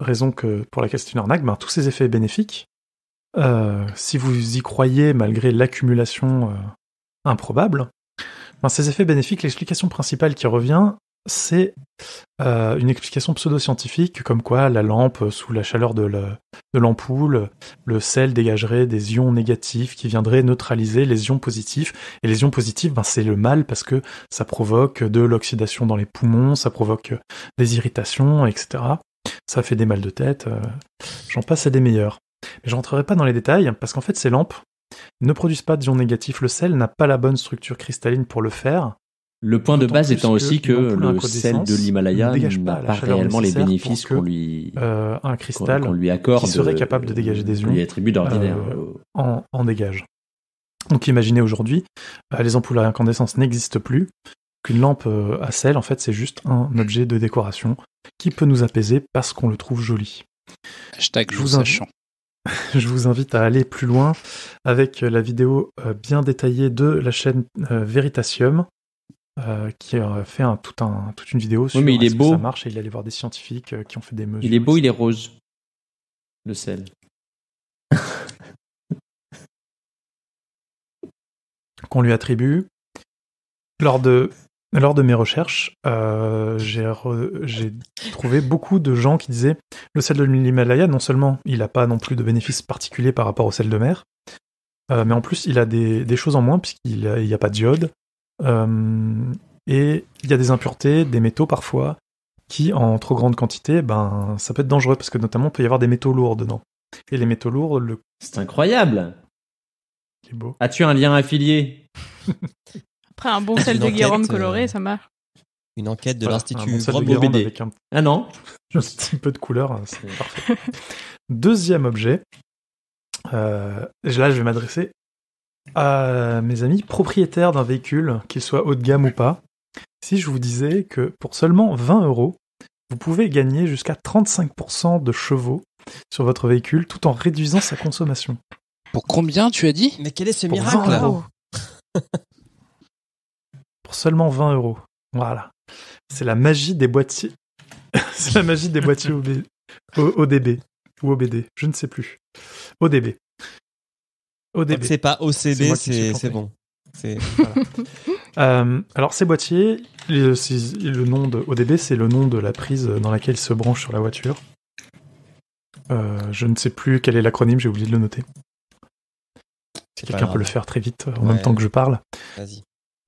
raison que, pour laquelle c'est une arnaque, ben, tous ces effets bénéfiques, si vous y croyez malgré l'accumulation improbable, ben, ces effets bénéfiques, l'explication principale qui revient, c'est euh, une explication pseudo-scientifique comme quoi la lampe, euh, sous la chaleur de l'ampoule, le, sel dégagerait des ions négatifs qui viendraient neutraliser les ions positifs. Et les ions positifs, ben, c'est le mal parce que ça provoque de l'oxydation dans les poumons, ça provoque des irritations, etc. Ça fait des mal de tête, euh, j'en passe à des meilleurs. Mais je rentrerai pas dans les détails parce qu'en fait ces lampes ne produisent pas d'ions négatifs. Le sel n'a pas la bonne structure cristalline pour le faire. Le point de base étant aussi que, le sel de l'Himalaya n'a pas, réellement les bénéfices qu'on lui, euh, un cristal accorde, serait capable de euh, dégager des ions, euh, en, dégage. Donc imaginez aujourd'hui, bah, les ampoules à incandescence n'existent plus, qu'une lampe à sel, en fait, c'est juste un objet de décoration qui peut nous apaiser parce qu'on le trouve joli. Hashtag Je vous invite à aller plus loin avec la vidéo bien détaillée de la chaîne Veritasium euh, qui a fait un, tout un, toute une vidéo sur oui, est, ça marche et il est allé voir des scientifiques euh, qui ont fait des mesures. Il est beau, il est rose, le sel. Qu'on lui attribue. Lors de, lors de mes recherches, euh, j'ai trouvé beaucoup de gens qui disaient le sel de l'Himalaya, non seulement il n'a pas non plus de bénéfices particuliers par rapport au sel de mer, mais en plus il a des, choses en moins puisqu'il n'y a, a pas d'iode, euh, et il y a des impuretés, des métaux parfois, qui en trop grande quantité, ben, ça peut être dangereux parce que notamment il peut y avoir des métaux lourds dedans. Et les métaux lourds, le... C'est incroyable C'est beau. As-tu un lien affilié Après un bon sel de Guérande coloré, euh, ça marche. Une enquête de l'Institut bon Guérande un... Ah non Un peu de couleur, hein, c'est parfait. Deuxième objet, euh, là je vais m'adresser mes amis propriétaires d'un véhicule, qu'il soit haut de gamme ou pas, si je vous disais que pour seulement 20 euros, vous pouvez gagner jusqu'à 35% de chevaux sur votre véhicule tout en réduisant sa consommation. Pour combien tu as dit Mais quel est ce miracle Pour seulement 20 euros. Voilà. C'est la magie des boîtiers. C'est la magie des boîtiers ODB ou OBD, je ne sais plus. ODB. C'est pas OCD, c'est bon. Euh, alors ces boîtiers, le, nom de ODB, c'est le nom de la prise dans laquelle se branche sur la voiture. Euh, je ne sais plus quel est l'acronyme, j'ai oublié de le noter. Si quelqu'un peut le faire très vite en même temps que je parle.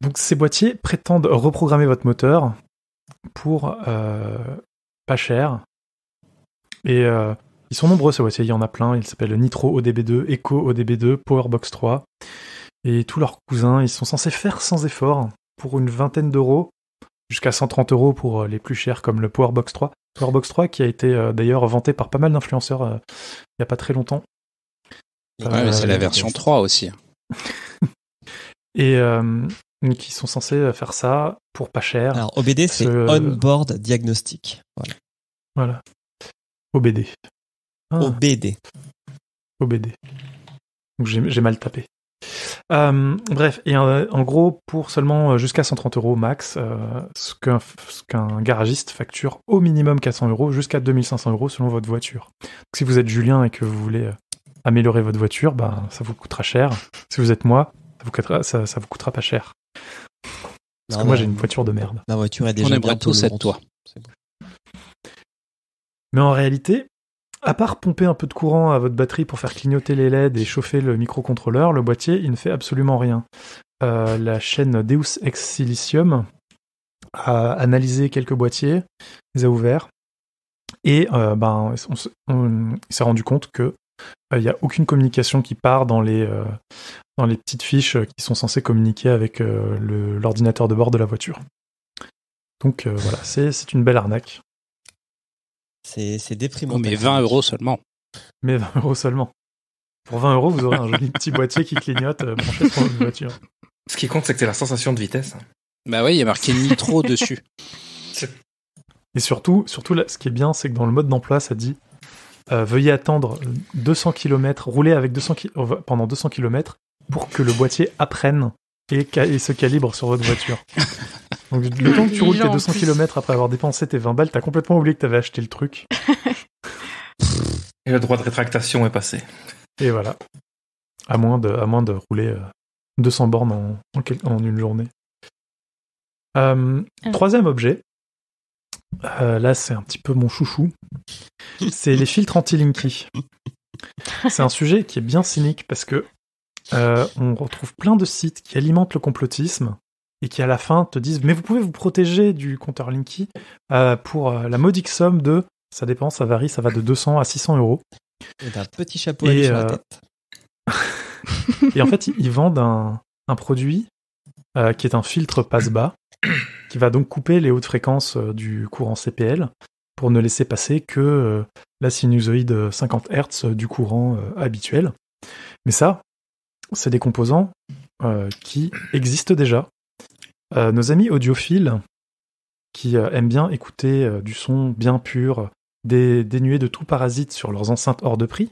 Donc ces boîtiers prétendent reprogrammer votre moteur pour euh, pas cher. Et ils sont nombreux ces il y en a plein. Ils s'appellent Nitro ODB2, Echo ODB2, Powerbox 3. Et tous leurs cousins, ils sont censés faire sans effort pour une vingtaine d'euros, jusqu'à 130 euros pour euh, les plus chers comme le Powerbox 3. Powerbox 3 qui a été euh, d'ailleurs vanté par pas mal d'influenceurs euh, il n'y a pas très longtemps. c'est la version 3 aussi. et qui sont censés faire ça pour pas cher. Alors OBD, c'est On Board Diagnostic. voilà. OBD. BD. OBD. OBD. J'ai mal tapé. Euh, bref, et en, gros, pour seulement euh, jusqu'à 130 euros max, euh, ce qu'un garagiste facture au minimum 400 euros jusqu'à 2500 euros selon votre voiture. si vous êtes Julien et que vous voulez améliorer votre voiture, ben, ça vous coûtera cher. Si vous êtes moi, ça vous coûtera, ça, vous coûtera pas cher. Parce que moi, j'ai une voiture de merde. Ma voiture est déjà On aimerait tous toi. Mais en réalité, à part pomper un peu de courant à votre batterie pour faire clignoter les LED et chauffer le microcontrôleur, le boîtier, il ne fait absolument rien. Euh, la chaîne Deus Ex Silicium a analysé quelques boîtiers, les a ouverts, et euh, ben, il ben, s'est rendu compte que euh, il n'y a aucune communication qui part dans les, dans les petites fiches qui sont censées communiquer avec l'ordinateur de bord de la voiture. Donc voilà, c'est une belle arnaque. C'est déprimant. Oh, mais 20 euros seulement. Mais 20 euros seulement. Pour 20 euros, vous aurez un joli petit boîtier qui clignote euh, branché sur votre voiture. Ce qui compte, c'est que c'est la sensation de vitesse. Bah oui, il y a marqué nitro dessus. Et surtout, surtout ce qui est bien, c'est que dans le mode d'emploi, ça dit euh, veuillez attendre 200 euh, km, rouler avec 200 pendant 200 km pour que le boîtier apprenne et se calibre sur votre voiture. Donc, le temps que tu roules tes 200 km après avoir dépensé tes 20 balles, t'as complètement oublié que t'avais acheté le truc. Et le droit de rétractation est passé. Et voilà. À moins de, à moins de rouler 200 euh, bornes en, une journée. Euh, ah. Troisième objet. Euh, là, c'est un petit peu mon chouchou. C'est les filtres anti-Linky. C'est un sujet qui est bien cynique parce que on retrouve plein de sites qui alimentent le complotisme et qui à la fin te disent mais vous pouvez vous protéger du compteur Linky euh, pour euh, la modique somme de ça dépend, ça varie, ça va de 200 à 600 euros. Et un petit chapeau et, sur la euh, tête. et en fait, ils vendent un, produit qui est un filtre passe-bas, qui va donc couper les hautes fréquences du courant CPL pour ne laisser passer que la sinusoïde 50 Hz du courant habituel. Mais ça, c'est des composants qui existent déjà euh, nos amis audiophiles qui euh, aiment bien écouter euh, du son bien pur, dénué de tout parasite sur leurs enceintes hors de prix,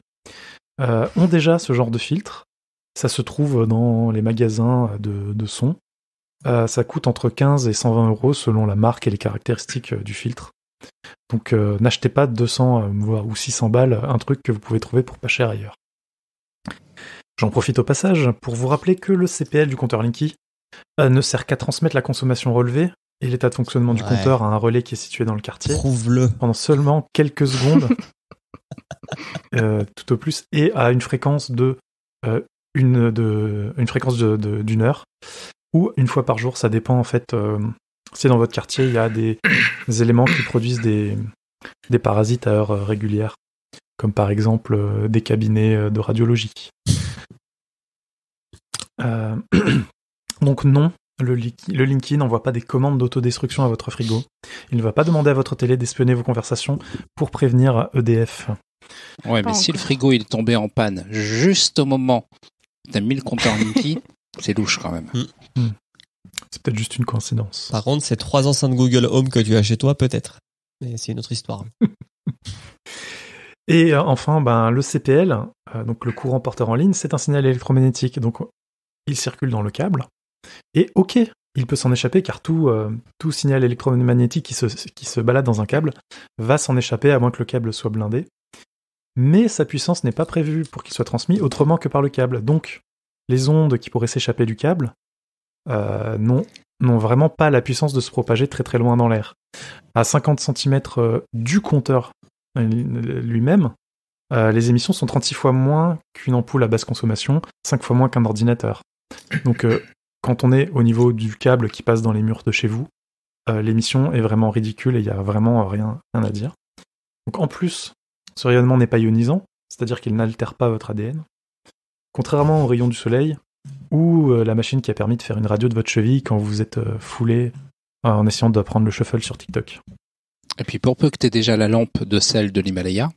ont déjà ce genre de filtre. Ça se trouve dans les magasins de, son. ça coûte entre 15 et 120 euros selon la marque et les caractéristiques du filtre. Donc n'achetez pas 200 voire ou 600 balles un truc que vous pouvez trouver pour pas cher ailleurs. J'en profite au passage pour vous rappeler que le CPL du compteur Linky euh, ne sert qu'à transmettre la consommation relevée et l'état de fonctionnement du compteur à un relais qui est situé dans le quartier. Pendant seulement quelques secondes, euh, tout au plus, et à une fréquence de euh, une, fréquence d'une de, heure, ou une fois par jour, ça dépend en fait. si dans votre quartier, il y a des, éléments qui produisent des, parasites à heure régulière, comme par exemple des cabinets de radiologie. Donc non, le, le LinkedIn n'envoie pas des commandes d'autodestruction à votre frigo. Il ne va pas demander à votre télé d'espionner vos conversations pour prévenir EDF. Ouais, mais si le frigo il tombé en panne juste au moment d'un t'as mis compteur c'est louche quand même. Hmm. Hmm. C'est peut-être juste une coïncidence. Par contre, c'est trois enceintes Google Home que tu as chez toi, peut-être. Mais c'est une autre histoire. Et euh, enfin, ben, le CPL, euh, donc le courant porteur en ligne, c'est un signal électromagnétique. Donc il circule dans le câble. Et ok, il peut s'en échapper car tout, euh, signal électromagnétique qui se, balade dans un câble va s'en échapper à moins que le câble soit blindé. Mais sa puissance n'est pas prévue pour qu'il soit transmis autrement que par le câble. Donc, les ondes qui pourraient s'échapper du câble euh, n'ont vraiment pas la puissance de se propager très très loin dans l'air. À 50 cm euh, du compteur lui-même, les émissions sont 36 fois moins qu'une ampoule à basse consommation, 5 fois moins qu'un ordinateur. Donc quand on est au niveau du câble qui passe dans les murs de chez vous, euh, l'émission est vraiment ridicule et il n'y a vraiment rien, à dire. Donc en plus, ce rayonnement n'est pas ionisant, c'est-à-dire qu'il n'altère pas votre ADN. Contrairement au rayon du soleil, ou euh, la machine qui a permis de faire une radio de votre cheville quand vous vous êtes euh, foulé en essayant de prendre le shuffle sur TikTok. Et puis pour peu que tu aies déjà la lampe de celle de l'Himalaya,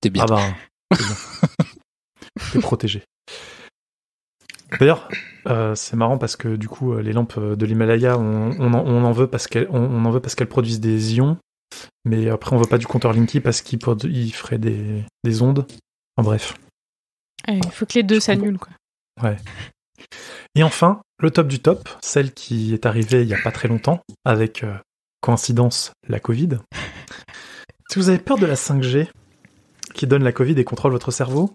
t'es bien. Ah ben, t'es protégé. D'ailleurs, euh, c'est marrant parce que du coup, euh, les lampes euh, de l'Himalaya, on, en veut parce qu'elles produisent des ions, mais après on veut pas du compteur Linky parce qu'il ferait des, des ondes. en bref. Il faut que les deux s'annulent quoi. Ouais. Et enfin, le top du top, celle qui est arrivée il n'y a pas très longtemps avec coïncidence la Covid. Si vous avez peur de la 5G qui donne la Covid et contrôle votre cerveau,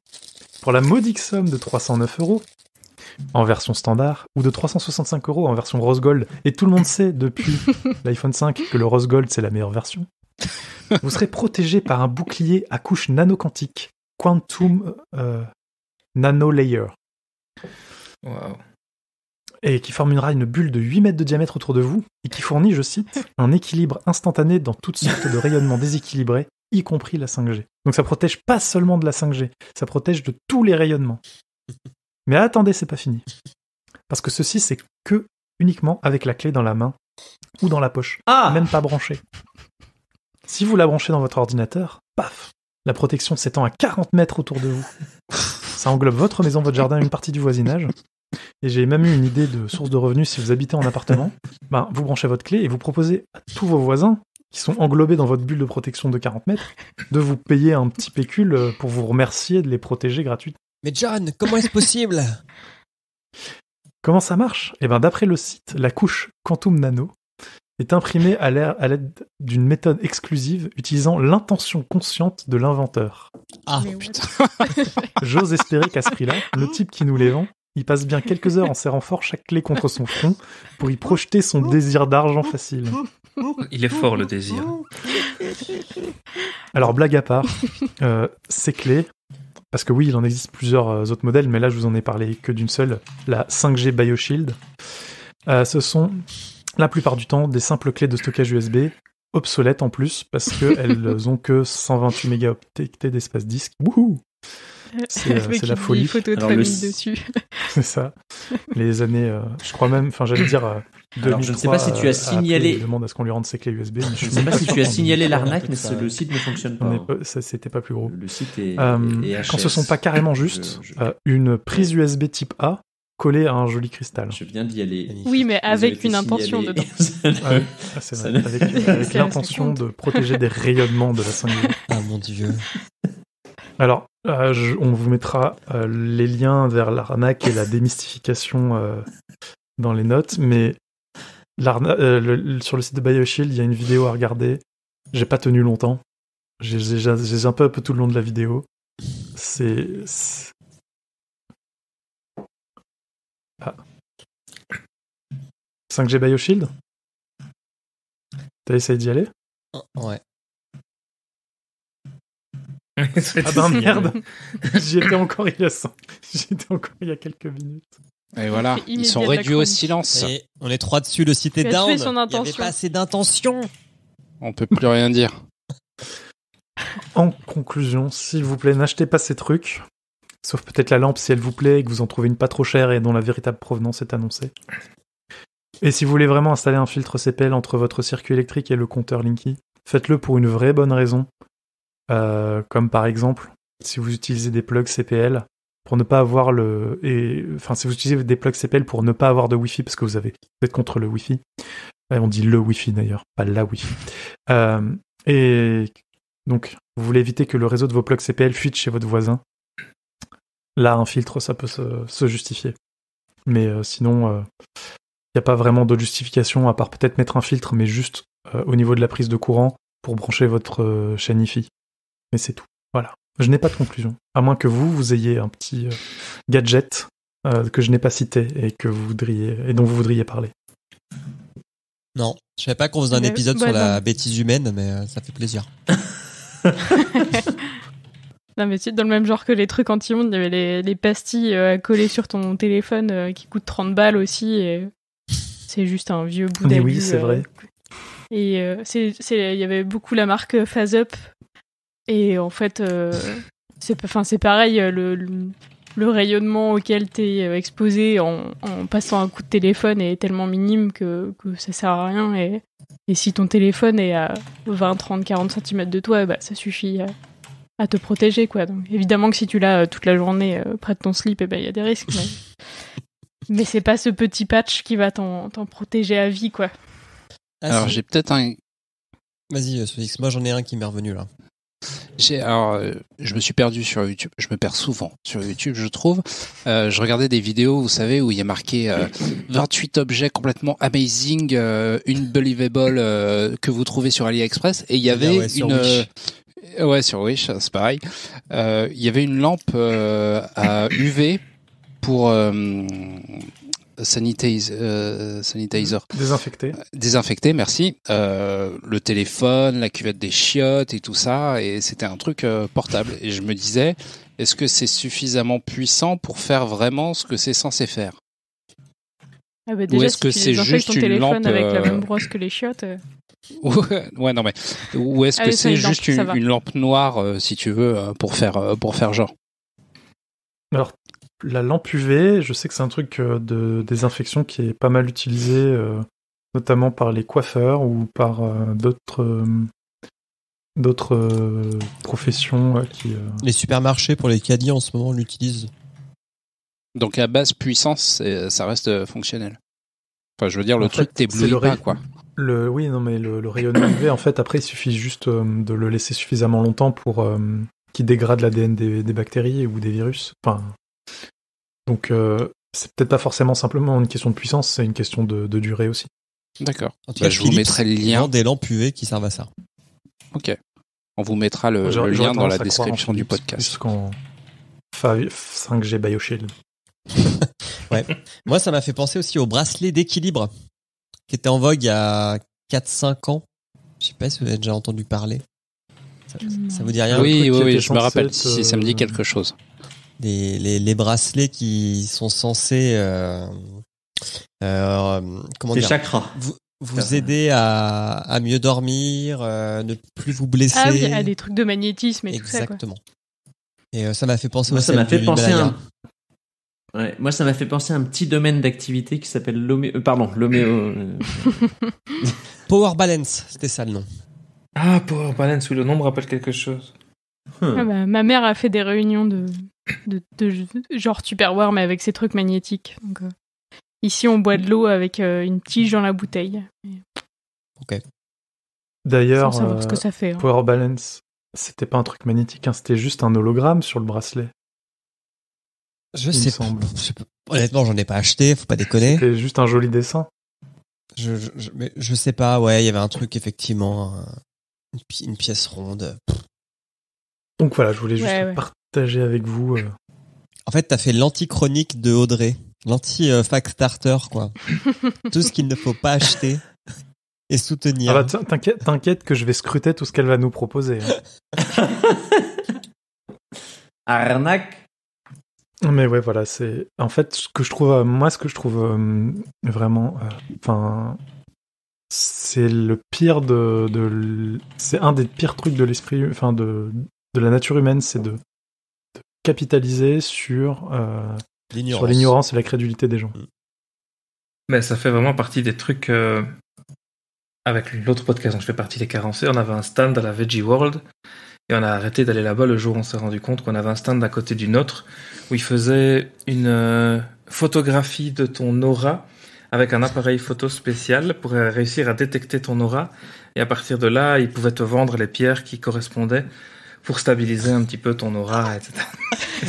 pour la modique somme de 309 euros, en version standard ou de 365 euros en version rose gold. Et tout le monde sait depuis l'iPhone 5 que le rose gold c'est la meilleure version. Vous serez protégé par un bouclier à couche nano-quantique, Quantum euh, Nano Layer. Et qui formera une bulle de 8 mètres de diamètre autour de vous et qui fournit, je cite, un équilibre instantané dans toutes sortes de rayonnements déséquilibrés, y compris la 5G. Donc ça protège pas seulement de la 5G, ça protège de tous les rayonnements. Mais attendez, c'est pas fini. Parce que ceci, c'est que uniquement avec la clé dans la main ou dans la poche. Ah! Même pas branché. Si vous la branchez dans votre ordinateur, paf La protection s'étend à 40 mètres autour de vous. Ça englobe votre maison, votre jardin, une partie du voisinage. Et j'ai même eu une idée de source de revenus si vous habitez en appartement. Ben, vous branchez votre clé et vous proposez à tous vos voisins qui sont englobés dans votre bulle de protection de 40 mètres de vous payer un petit pécule euh, pour vous remercier de les protéger gratuitement. Mais John, comment est-ce possible Comment ça marche Eh bien, d'après le site, la couche Quantum Nano est imprimée à l'aide d'une méthode exclusive utilisant l'intention consciente de l'inventeur. Ah putain J'ose espérer qu'à ce prix-là, le type qui nous les vend, il passe bien quelques heures en serrant fort chaque clé contre son front pour y projeter son désir d'argent facile. Il est fort le désir. Alors blague à part, euh, ces clés, parce que oui, il en existe plusieurs euh, autres modèles, mais là, je vous en ai parlé que d'une seule, la 5G BioShield. Euh, ce sont la plupart du temps des simples clés de stockage USB, obsolètes en plus, parce qu'elles ont que 128 mégaoctets d'espace disque. Wouhou euh, c'est la folie. dessus. c'est ça. Les années, je crois même, enfin j'allais dire je ne sais pas si tu as euh, signalé. demande à ce qu'on lui rende ses USB. je ne sais pas si tu as signalé l'arnaque, mais le euh, site ne fonctionne pas. Ça, c'était pas plus gros. Le site est. Euh, quand ce sont pas carrément juste une prise USB type A collée à un joli cristal. Je viens d'y aller. Oui, mais avec une intention dedans. Ah ah, avec, l'intention de protéger des rayonnements de la cellule. Oh mon dieu. Alors, on vous mettra les liens vers l'arnaque et la démystification dans les notes, mais euh, sur le site de BioShield, il y a une vidéo à regarder. J'ai pas tenu longtemps. J'ai un peu, un peu tout le long de la vidéo. C'est. Ah. 5G BioShield T'as essayé d'y aller oh, Ouais. ah bah merde J'y encore J'y étais encore il y a quelques minutes. Et voilà, ils sont réduits au silence. on est trois dessus, le site est down. Il avait d'intention. On peut plus rien dire. En conclusion, s'il vous plaît, n'achetez pas ces trucs. Sauf peut-être la lampe si elle vous plaît et que vous en trouvez une pas trop chère et dont la véritable provenance est annoncée. Et si vous voulez vraiment installer un filtre CPL entre votre circuit électrique et le compteur Linky, faites-le pour une vraie bonne raison. Euh, comme par exemple, si vous utilisez des plugs CPL, pour ne pas avoir le et enfin si vous utilisez des plugs CPL pour ne pas avoir de Wi-Fi parce que vous avez êtes contre le Wi-Fi. On dit le Wi-Fi d'ailleurs, pas la Wi-Fi. Euh, et donc, vous voulez éviter que le réseau de vos plugs CPL fuite chez votre voisin. Là, un filtre, ça peut se, justifier. Mais euh, sinon, il euh, n'y a pas vraiment d'autre justification à part peut-être mettre un filtre, mais juste au niveau de la prise de courant pour brancher votre chaîne Wi-Fi. Mais c'est tout. Voilà. Je n'ai pas de conclusion. À moins que vous, vous ayez un petit euh, gadget euh, que je n'ai pas cité et que vous voudriez et dont vous voudriez parler. Non, je ne savais pas qu'on faisait un épisode sur bah la bêtise humaine, mais euh, ça fait plaisir. non mais dans le même genre que les trucs anti monde il y avait les, pastilles à coller sur ton téléphone qui coûtent 30 balles aussi. Et... C'est juste un vieux bout Mais oui, c'est vrai. Et il y avait beaucoup la marque Phase Up et en fait, euh, c'est c'est pareil euh, le, rayonnement auquel tu es euh, exposé en, passant un coup de téléphone est tellement minime que, que ça sert à rien et, si ton téléphone est à 20, 30, 40 cm de toi, bah, ça suffit à, te protéger. quoi. Donc, évidemment que si tu l'as toute la journée près de ton slip, eh ben, il y a des risques. Mais, ce c'est pas ce petit patch qui va t'en protéger à vie. quoi. Alors ah, j'ai peut-être un... Vas-y, moi j'en ai un qui m'est revenu là alors euh, je me suis perdu sur YouTube. Je me perds souvent sur YouTube, je trouve. Euh, je regardais des vidéos, vous savez, où il y a marqué 28 euh, objets complètement amazing, euh, unbelievable que vous trouvez sur AliExpress, et il y ah bah avait une ouais sur Wish, c'est pareil. il y avait une lampe à UV pour euh, sanitizer. Désinfecté. Mm. Désinfecté, euh, merci. Euh, le téléphone, la cuvette des chiottes et tout ça. Et c'était un truc portable. Et je me disais, est-ce que c'est suffisamment puissant pour faire vraiment ce que c'est censé faire ah bah Ou est-ce que c'est juste une lampe avec la même brosse que les chiottes ouais, non mais ou est-ce ah que c'est juste une, une, lampe noire si tu veux pour faire pour faire genre alors la lampe UV, je sais que c'est un truc euh, de désinfection qui est pas mal utilisé, euh, notamment par les coiffeurs ou par euh, d'autres professions qui. Les supermarchés pour les caddies en ce moment l'utilisent. Donc à base puissance, ça reste fonctionnel. Enfin, je veux dire, le truc t'éblouit pas, quoi. Le, oui, non, mais le, rayonnement UV, en fait, après, il suffit juste de le laisser suffisamment longtemps pour qu'il dégrade l'ADN des bactéries ou des virus. Enfin, donc euh, c'est peut-être pas forcément simplement une question de puissance, c'est une question de, durée aussi. D'accord. Bah, je vous mettrai le lien des lampes UV qui servent à ça. Ok. On vous mettra le, lien dans la description du podcast. 5G BioShield. ouais. Moi, ça m'a fait penser aussi au bracelet d'équilibre qui était en vogue il y a 4-5 ans. Je sais pas si vous avez déjà entendu parler. Ça, vous dit rien oui, oui je me rappelle si ça me dit euh, quelque chose les, les, bracelets qui sont censés euh, euh, comment dire, chakras. Vous, vous aider à, à, mieux dormir, euh, ne plus vous blesser. Ah oui, à des trucs de magnétisme et Exactement. tout ça. Exactement. Et ça m'a fait penser Moi, ça m'a fait penser à un... moi, ça m'a fait penser à un petit domaine d'activité qui s'appelle l'homéo pardon, l'homéo... Power Balance, c'était ça le nom. Ah, Power Balance, oui, le nom me rappelle quelque chose. Ah bah, ma mère a fait des réunions de, de, genre Tupperware, mais avec ces trucs magnétiques. Euh, ici, on boit de l'eau avec euh, une tige dans la bouteille. Ok. D'ailleurs, que euh, ça fait, hein. Power Balance, c'était pas un truc magnétique, hein, c'était juste un hologramme sur le bracelet. Je sais, Pas, Honnêtement, j'en ai pas acheté, faut pas déconner. C'était juste un joli dessin. Je, sais pas, ouais, il y avait un truc, effectivement, une, pièce ronde. Donc voilà, je voulais juste partir avec vous. Euh. En fait, t'as fait l'anti-chronique de Audrey, l'anti-fact starter, quoi. tout ce qu'il ne faut pas acheter et soutenir. Ah bah, t'inquiète, t'inquiète que je vais scruter tout ce qu'elle va nous proposer. Hein. Arnaque. Mais ouais, voilà, c'est en fait ce que je trouve, euh, moi, ce que je trouve euh, vraiment, enfin, c'est le pire de, de c'est un des pires trucs de l'esprit, enfin de de la nature humaine, c'est de capitaliser euh, sur, l'ignorance et la crédulité des gens. Mm. Mais ça fait vraiment partie des trucs. Euh, avec l'autre podcast dont je fais partie, des Carencés, on avait un stand à la Veggie World et on a arrêté d'aller là-bas le jour où on s'est rendu compte qu'on avait un stand à côté du nôtre où ils faisaient une euh, photographie de ton aura avec un appareil photo spécial pour réussir à détecter ton aura. Et à partir de là, ils pouvaient te vendre les pierres qui correspondaient pour stabiliser un petit peu ton aura, etc.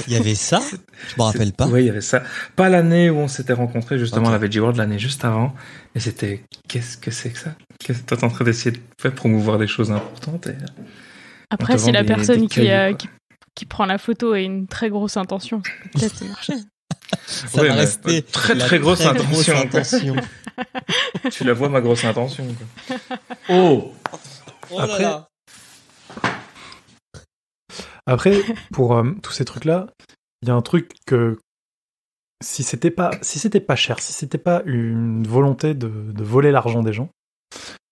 Il y avait ça Je me rappelle pas. Oui, il y avait ça. Pas l'année où on s'était rencontrés, justement, à la Veggie World, l'année juste avant. Mais c'était, qu'est-ce que c'est que ça Toi, t'es en train d'essayer de faire promouvoir des choses importantes. Après, si la personne euh, qui, qui, prend la photo a une très grosse intention, peut-être marcher. ça va rester très très, grosse intention. tu la vois ma grosse intention. Oh, oh là Après, là. Après, pour euh, tous ces trucs-là, il y a un truc que si c'était pas, si c'était pas cher, si c'était pas une volonté de, voler l'argent des gens,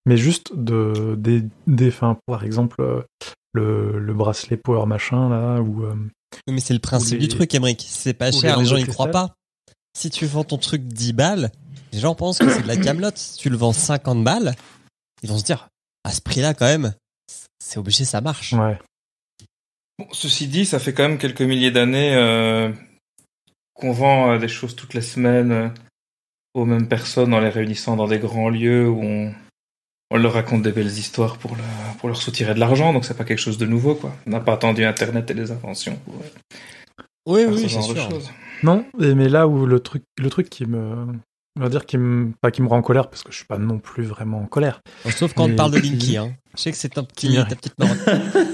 mais juste de des, fins, par exemple euh, le, bracelet power machin là ou. Euh, mais c'est le principe du truc, Emmerich. C'est pas cher, les, gens y croient pas. Si tu vends ton truc 10 balles, les gens pensent que c'est de la camelote. Si tu le vends 50 balles, ils vont se dire à ce prix-là quand même, c'est obligé, ça marche. Ouais. Bon, ceci dit, ça fait quand même quelques milliers d'années euh, qu'on vend euh, des choses toutes les semaines euh, aux mêmes personnes en les réunissant dans des grands lieux où on, leur raconte des belles histoires pour, pour leur soutirer de l'argent, donc c'est pas quelque chose de nouveau, quoi. On n'a pas attendu Internet et les inventions oui, oui, c'est sûr. Non, mais là où le truc, le truc qui me, va dire qui me, pas me rend en colère parce que je suis pas non plus vraiment en colère. Sauf quand on parle de Linky, hein. Je sais que c'est un petit, petite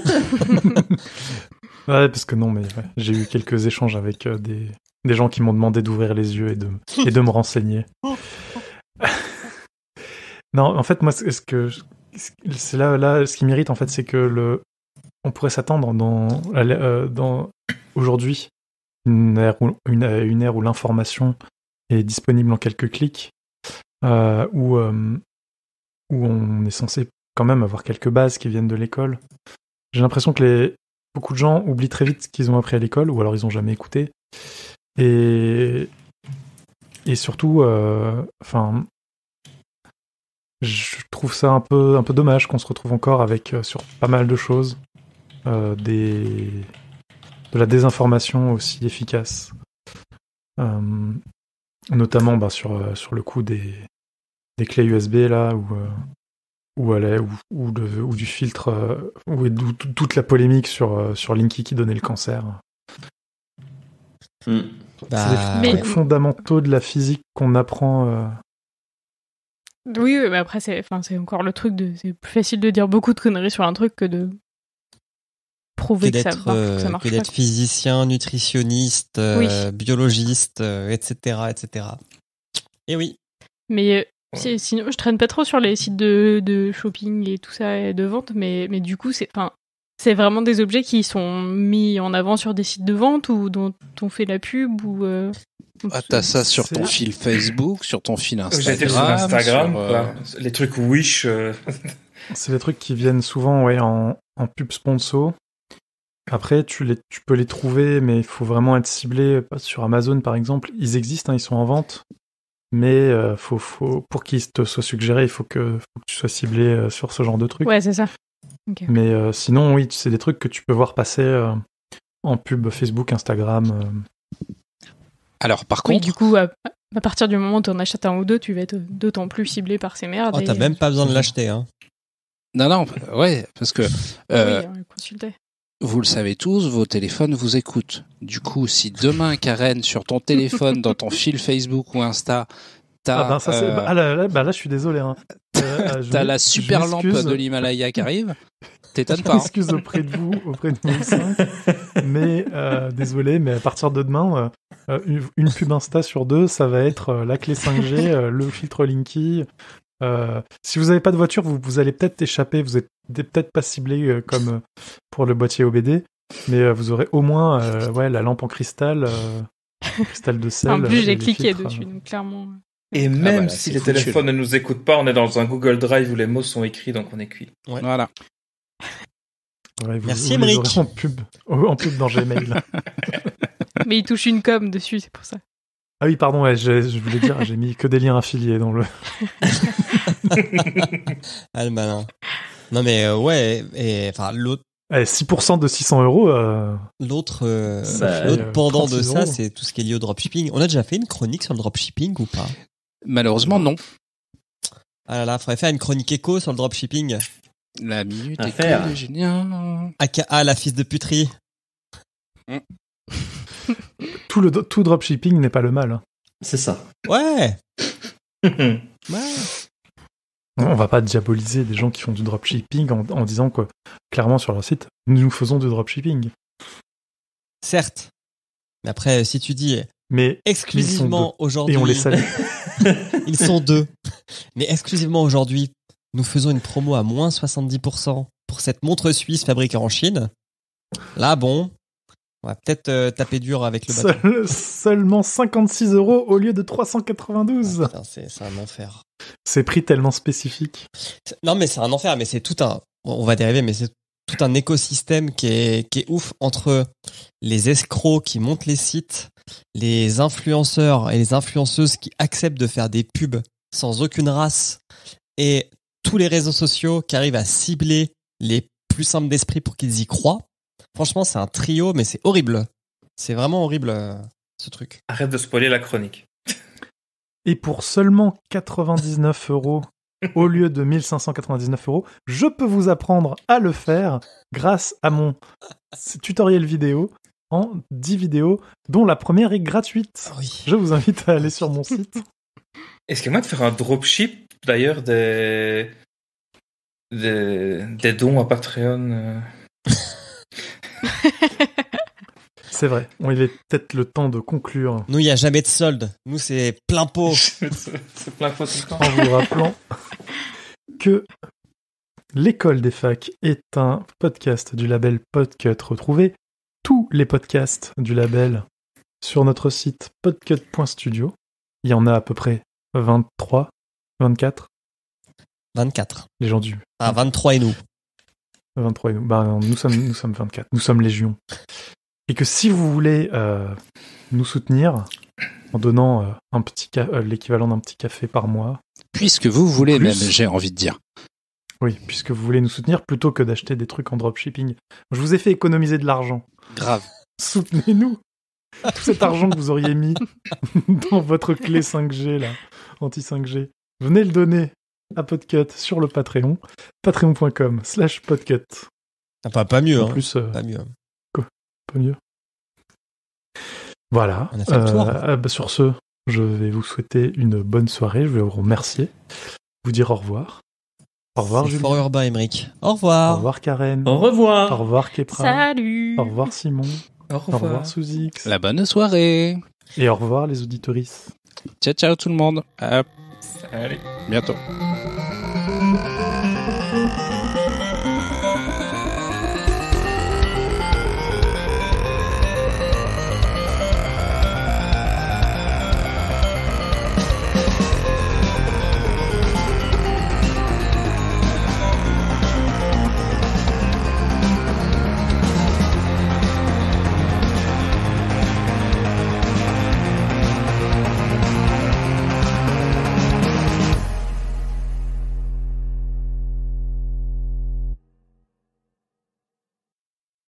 ouais, parce que non, mais j'ai eu quelques échanges avec euh, des, gens qui m'ont demandé d'ouvrir les yeux et de, me renseigner. non, en fait, moi, ce que c'est là, ce qui m'irrite, en fait, c'est que le, on pourrait s'attendre dans, euh, aujourd'hui une où, une, ère où l'information est disponible en quelques clics, euh, où on est censé quand même avoir quelques bases qui viennent de l'école, j'ai l'impression que beaucoup de gens oublient très vite ce qu'ils ont appris à l'école, ou alors ils n'ont jamais écouté. Et, et surtout, euh, enfin, je trouve ça un peu, dommage qu'on se retrouve encore avec, euh, sur pas mal de choses, euh, des, de la désinformation aussi efficace. notamment bah, sur, le coup des, des clés USB là où ou, ou, ou, du filtre, euh, ou toute la polémique sur, euh, sur Linky qui donnait le cancer. Hmm. C'est des bah, trucs fondamentaux de la physique qu'on apprend. Euh. Oui, mais après, c'est, enfin, c'est encore le truc de. C'est plus facile de dire beaucoup de conneries sur un truc que de prouver que, ça, marche, que d'être physicien, nutritionniste, biologiste, etc., etc. Et oui. Mais Sinon, je traîne pas trop sur les sites de, shopping et tout ça, et de vente, mais, du coup, c'est c'est vraiment des objets qui sont mis en avant sur des sites de vente ou dont on fait la pub ou. Euh, ah, t'as ça sur ton fil Facebook, sur ton fil Instagram. Euh, les trucs Wish. Euh. c'est des trucs qui viennent souvent ouais, en, pub sponsor. Après, tu, les, tu peux les trouver, mais il faut vraiment être ciblé. Euh, sur Amazon, par exemple, ils existent, hein, ils sont en vente mais euh, faut, faut, pour qu'il te soit suggéré, il faut que, tu sois ciblé euh, sur ce genre de trucs. Ouais, c'est ça. Mais euh, sinon, oui, c'est des trucs que tu peux voir passer en pub Facebook, Instagram. Alors, par contre. Oui, du coup, à, partir du moment où tu en achètes un ou deux, tu vas être d'autant plus ciblé par ces merdes. Oh, t'as même pas besoin de l'acheter, hein. Non, non, ouais, parce que. Euh, oui, consulter vous le savez tous, vos téléphones vous écoutent. Du coup, si demain, Karen, sur ton téléphone, dans ton fil Facebook ou Insta, t'as... Ah, ben, euh, ah bah là, je suis désolé. Hein. Euh, euh, t'as la super lampe de l'Himalaya qui arrive. T'étonnes pas. Je hein. auprès de vous, auprès de vous mais désolé, mais à partir de demain, une pub Insta sur deux, ça va être la clé 5G, le filtre Linky, euh, si vous n'avez pas de voiture, vous, vous allez peut-être échapper, vous n'êtes peut-être pas ciblé euh, comme euh, pour le boîtier OBD, mais vous aurez au moins ouais, la lampe en cristal, cristal de sel. en plus, j'ai cliqué dessus, donc clairement. Et ah même bah, si les téléphones ne nous écoutent pas, on est dans un Google Drive où les mots sont écrits, donc on est cuit. Voilà. Merci, vous en pub, en pub dans Gmail. mais il touche une com dessus, c'est pour ça. Ah oui, pardon, je, voulais dire, j'ai mis que des liens affiliés dans le. ah le malin. Non mais euh, ouais, et enfin l'autre. 6% eh, de 600 euros. Euh, euh, l'autre, pendant de ça, c'est tout ce qui est lié au dropshipping. On a déjà fait une chronique sur le dropshipping ou pas Malheureusement, non. Ah là là, faudrait faire une chronique éco sur le dropshipping. La minute éco, génial. Ah, la fille de puterie. Mm. tout, le, tout dropshipping n'est pas le mal. Hein. C'est ça. Ouais. ouais. On va pas diaboliser des gens qui font du dropshipping en, en disant que, clairement sur leur site, nous faisons du dropshipping. Certes. Mais après, si tu dis mais exclusivement aujourd'hui. Et on les salue. ils sont deux. Mais exclusivement aujourd'hui, nous faisons une promo à moins 70% pour cette montre suisse fabriquée en Chine. Là, bon, on va peut-être euh, taper dur avec le bateau. seulement 56 euros au lieu de 392. Ah, c'est un enfer. C'est prix tellement spécifique. Non, mais c'est un enfer, mais c'est tout un. On va dériver, mais c'est tout un écosystème qui est, qui est ouf entre les escrocs qui montent les sites, les influenceurs et les influenceuses qui acceptent de faire des pubs sans aucune race et tous les réseaux sociaux qui arrivent à cibler les plus simples d'esprit pour qu'ils y croient Franchement, c'est un trio, mais c'est horrible. C'est vraiment horrible, euh, ce truc. Arrête de spoiler la chronique. Et pour seulement 99 euros au lieu de 1599 euros, je peux vous apprendre à le faire grâce à mon tutoriel vidéo en 10 vidéos, dont la première est gratuite. Ah je vous invite à aller sur mon site. Est-ce que moi de faire un dropship d'ailleurs des... des dons à Patreon. Euh. c'est vrai. il est peut-être le temps de conclure. Nous, il n'y a jamais de solde. Nous, c'est plein pot. c'est plein pot tout le temps. En vous rappelant que L'école des facs est un podcast du label Podcut. Retrouvez tous les podcasts du label sur notre site podcut.studio. Il y en a à peu près 23, 24. 24. Les gens du. Ah, 23 et nous. 23 et nous. Bah, nous, sommes, nous sommes 24. Nous sommes Légion. Et que si vous voulez euh, nous soutenir en donnant euh, un petit euh, l'équivalent d'un petit café par mois. Puisque vous voulez, même, j'ai envie de dire. Oui, puisque vous voulez nous soutenir plutôt que d'acheter des trucs en dropshipping. Je vous ai fait économiser de l'argent. Grave. Soutenez-nous. Tout cet argent que vous auriez mis dans votre clé 5G, là, anti-5G. Venez le donner à Podcut sur le Patreon, patreon.com slash podcut. pas, mieux, hein. euh, pas mieux. Quoi Pas mieux. Voilà. Euh, ah, bah, sur ce, je vais vous souhaiter une bonne soirée. Je vais vous remercier. Vous dire au revoir. Au revoir, Julien. Au revoir. Au revoir, Karen. Au revoir. Au revoir, Kepra. Salut. Au revoir, Simon. Au revoir, au La bonne soirée. Et au revoir, les auditorices. Ciao, ciao, tout le monde. Allez, bientôt.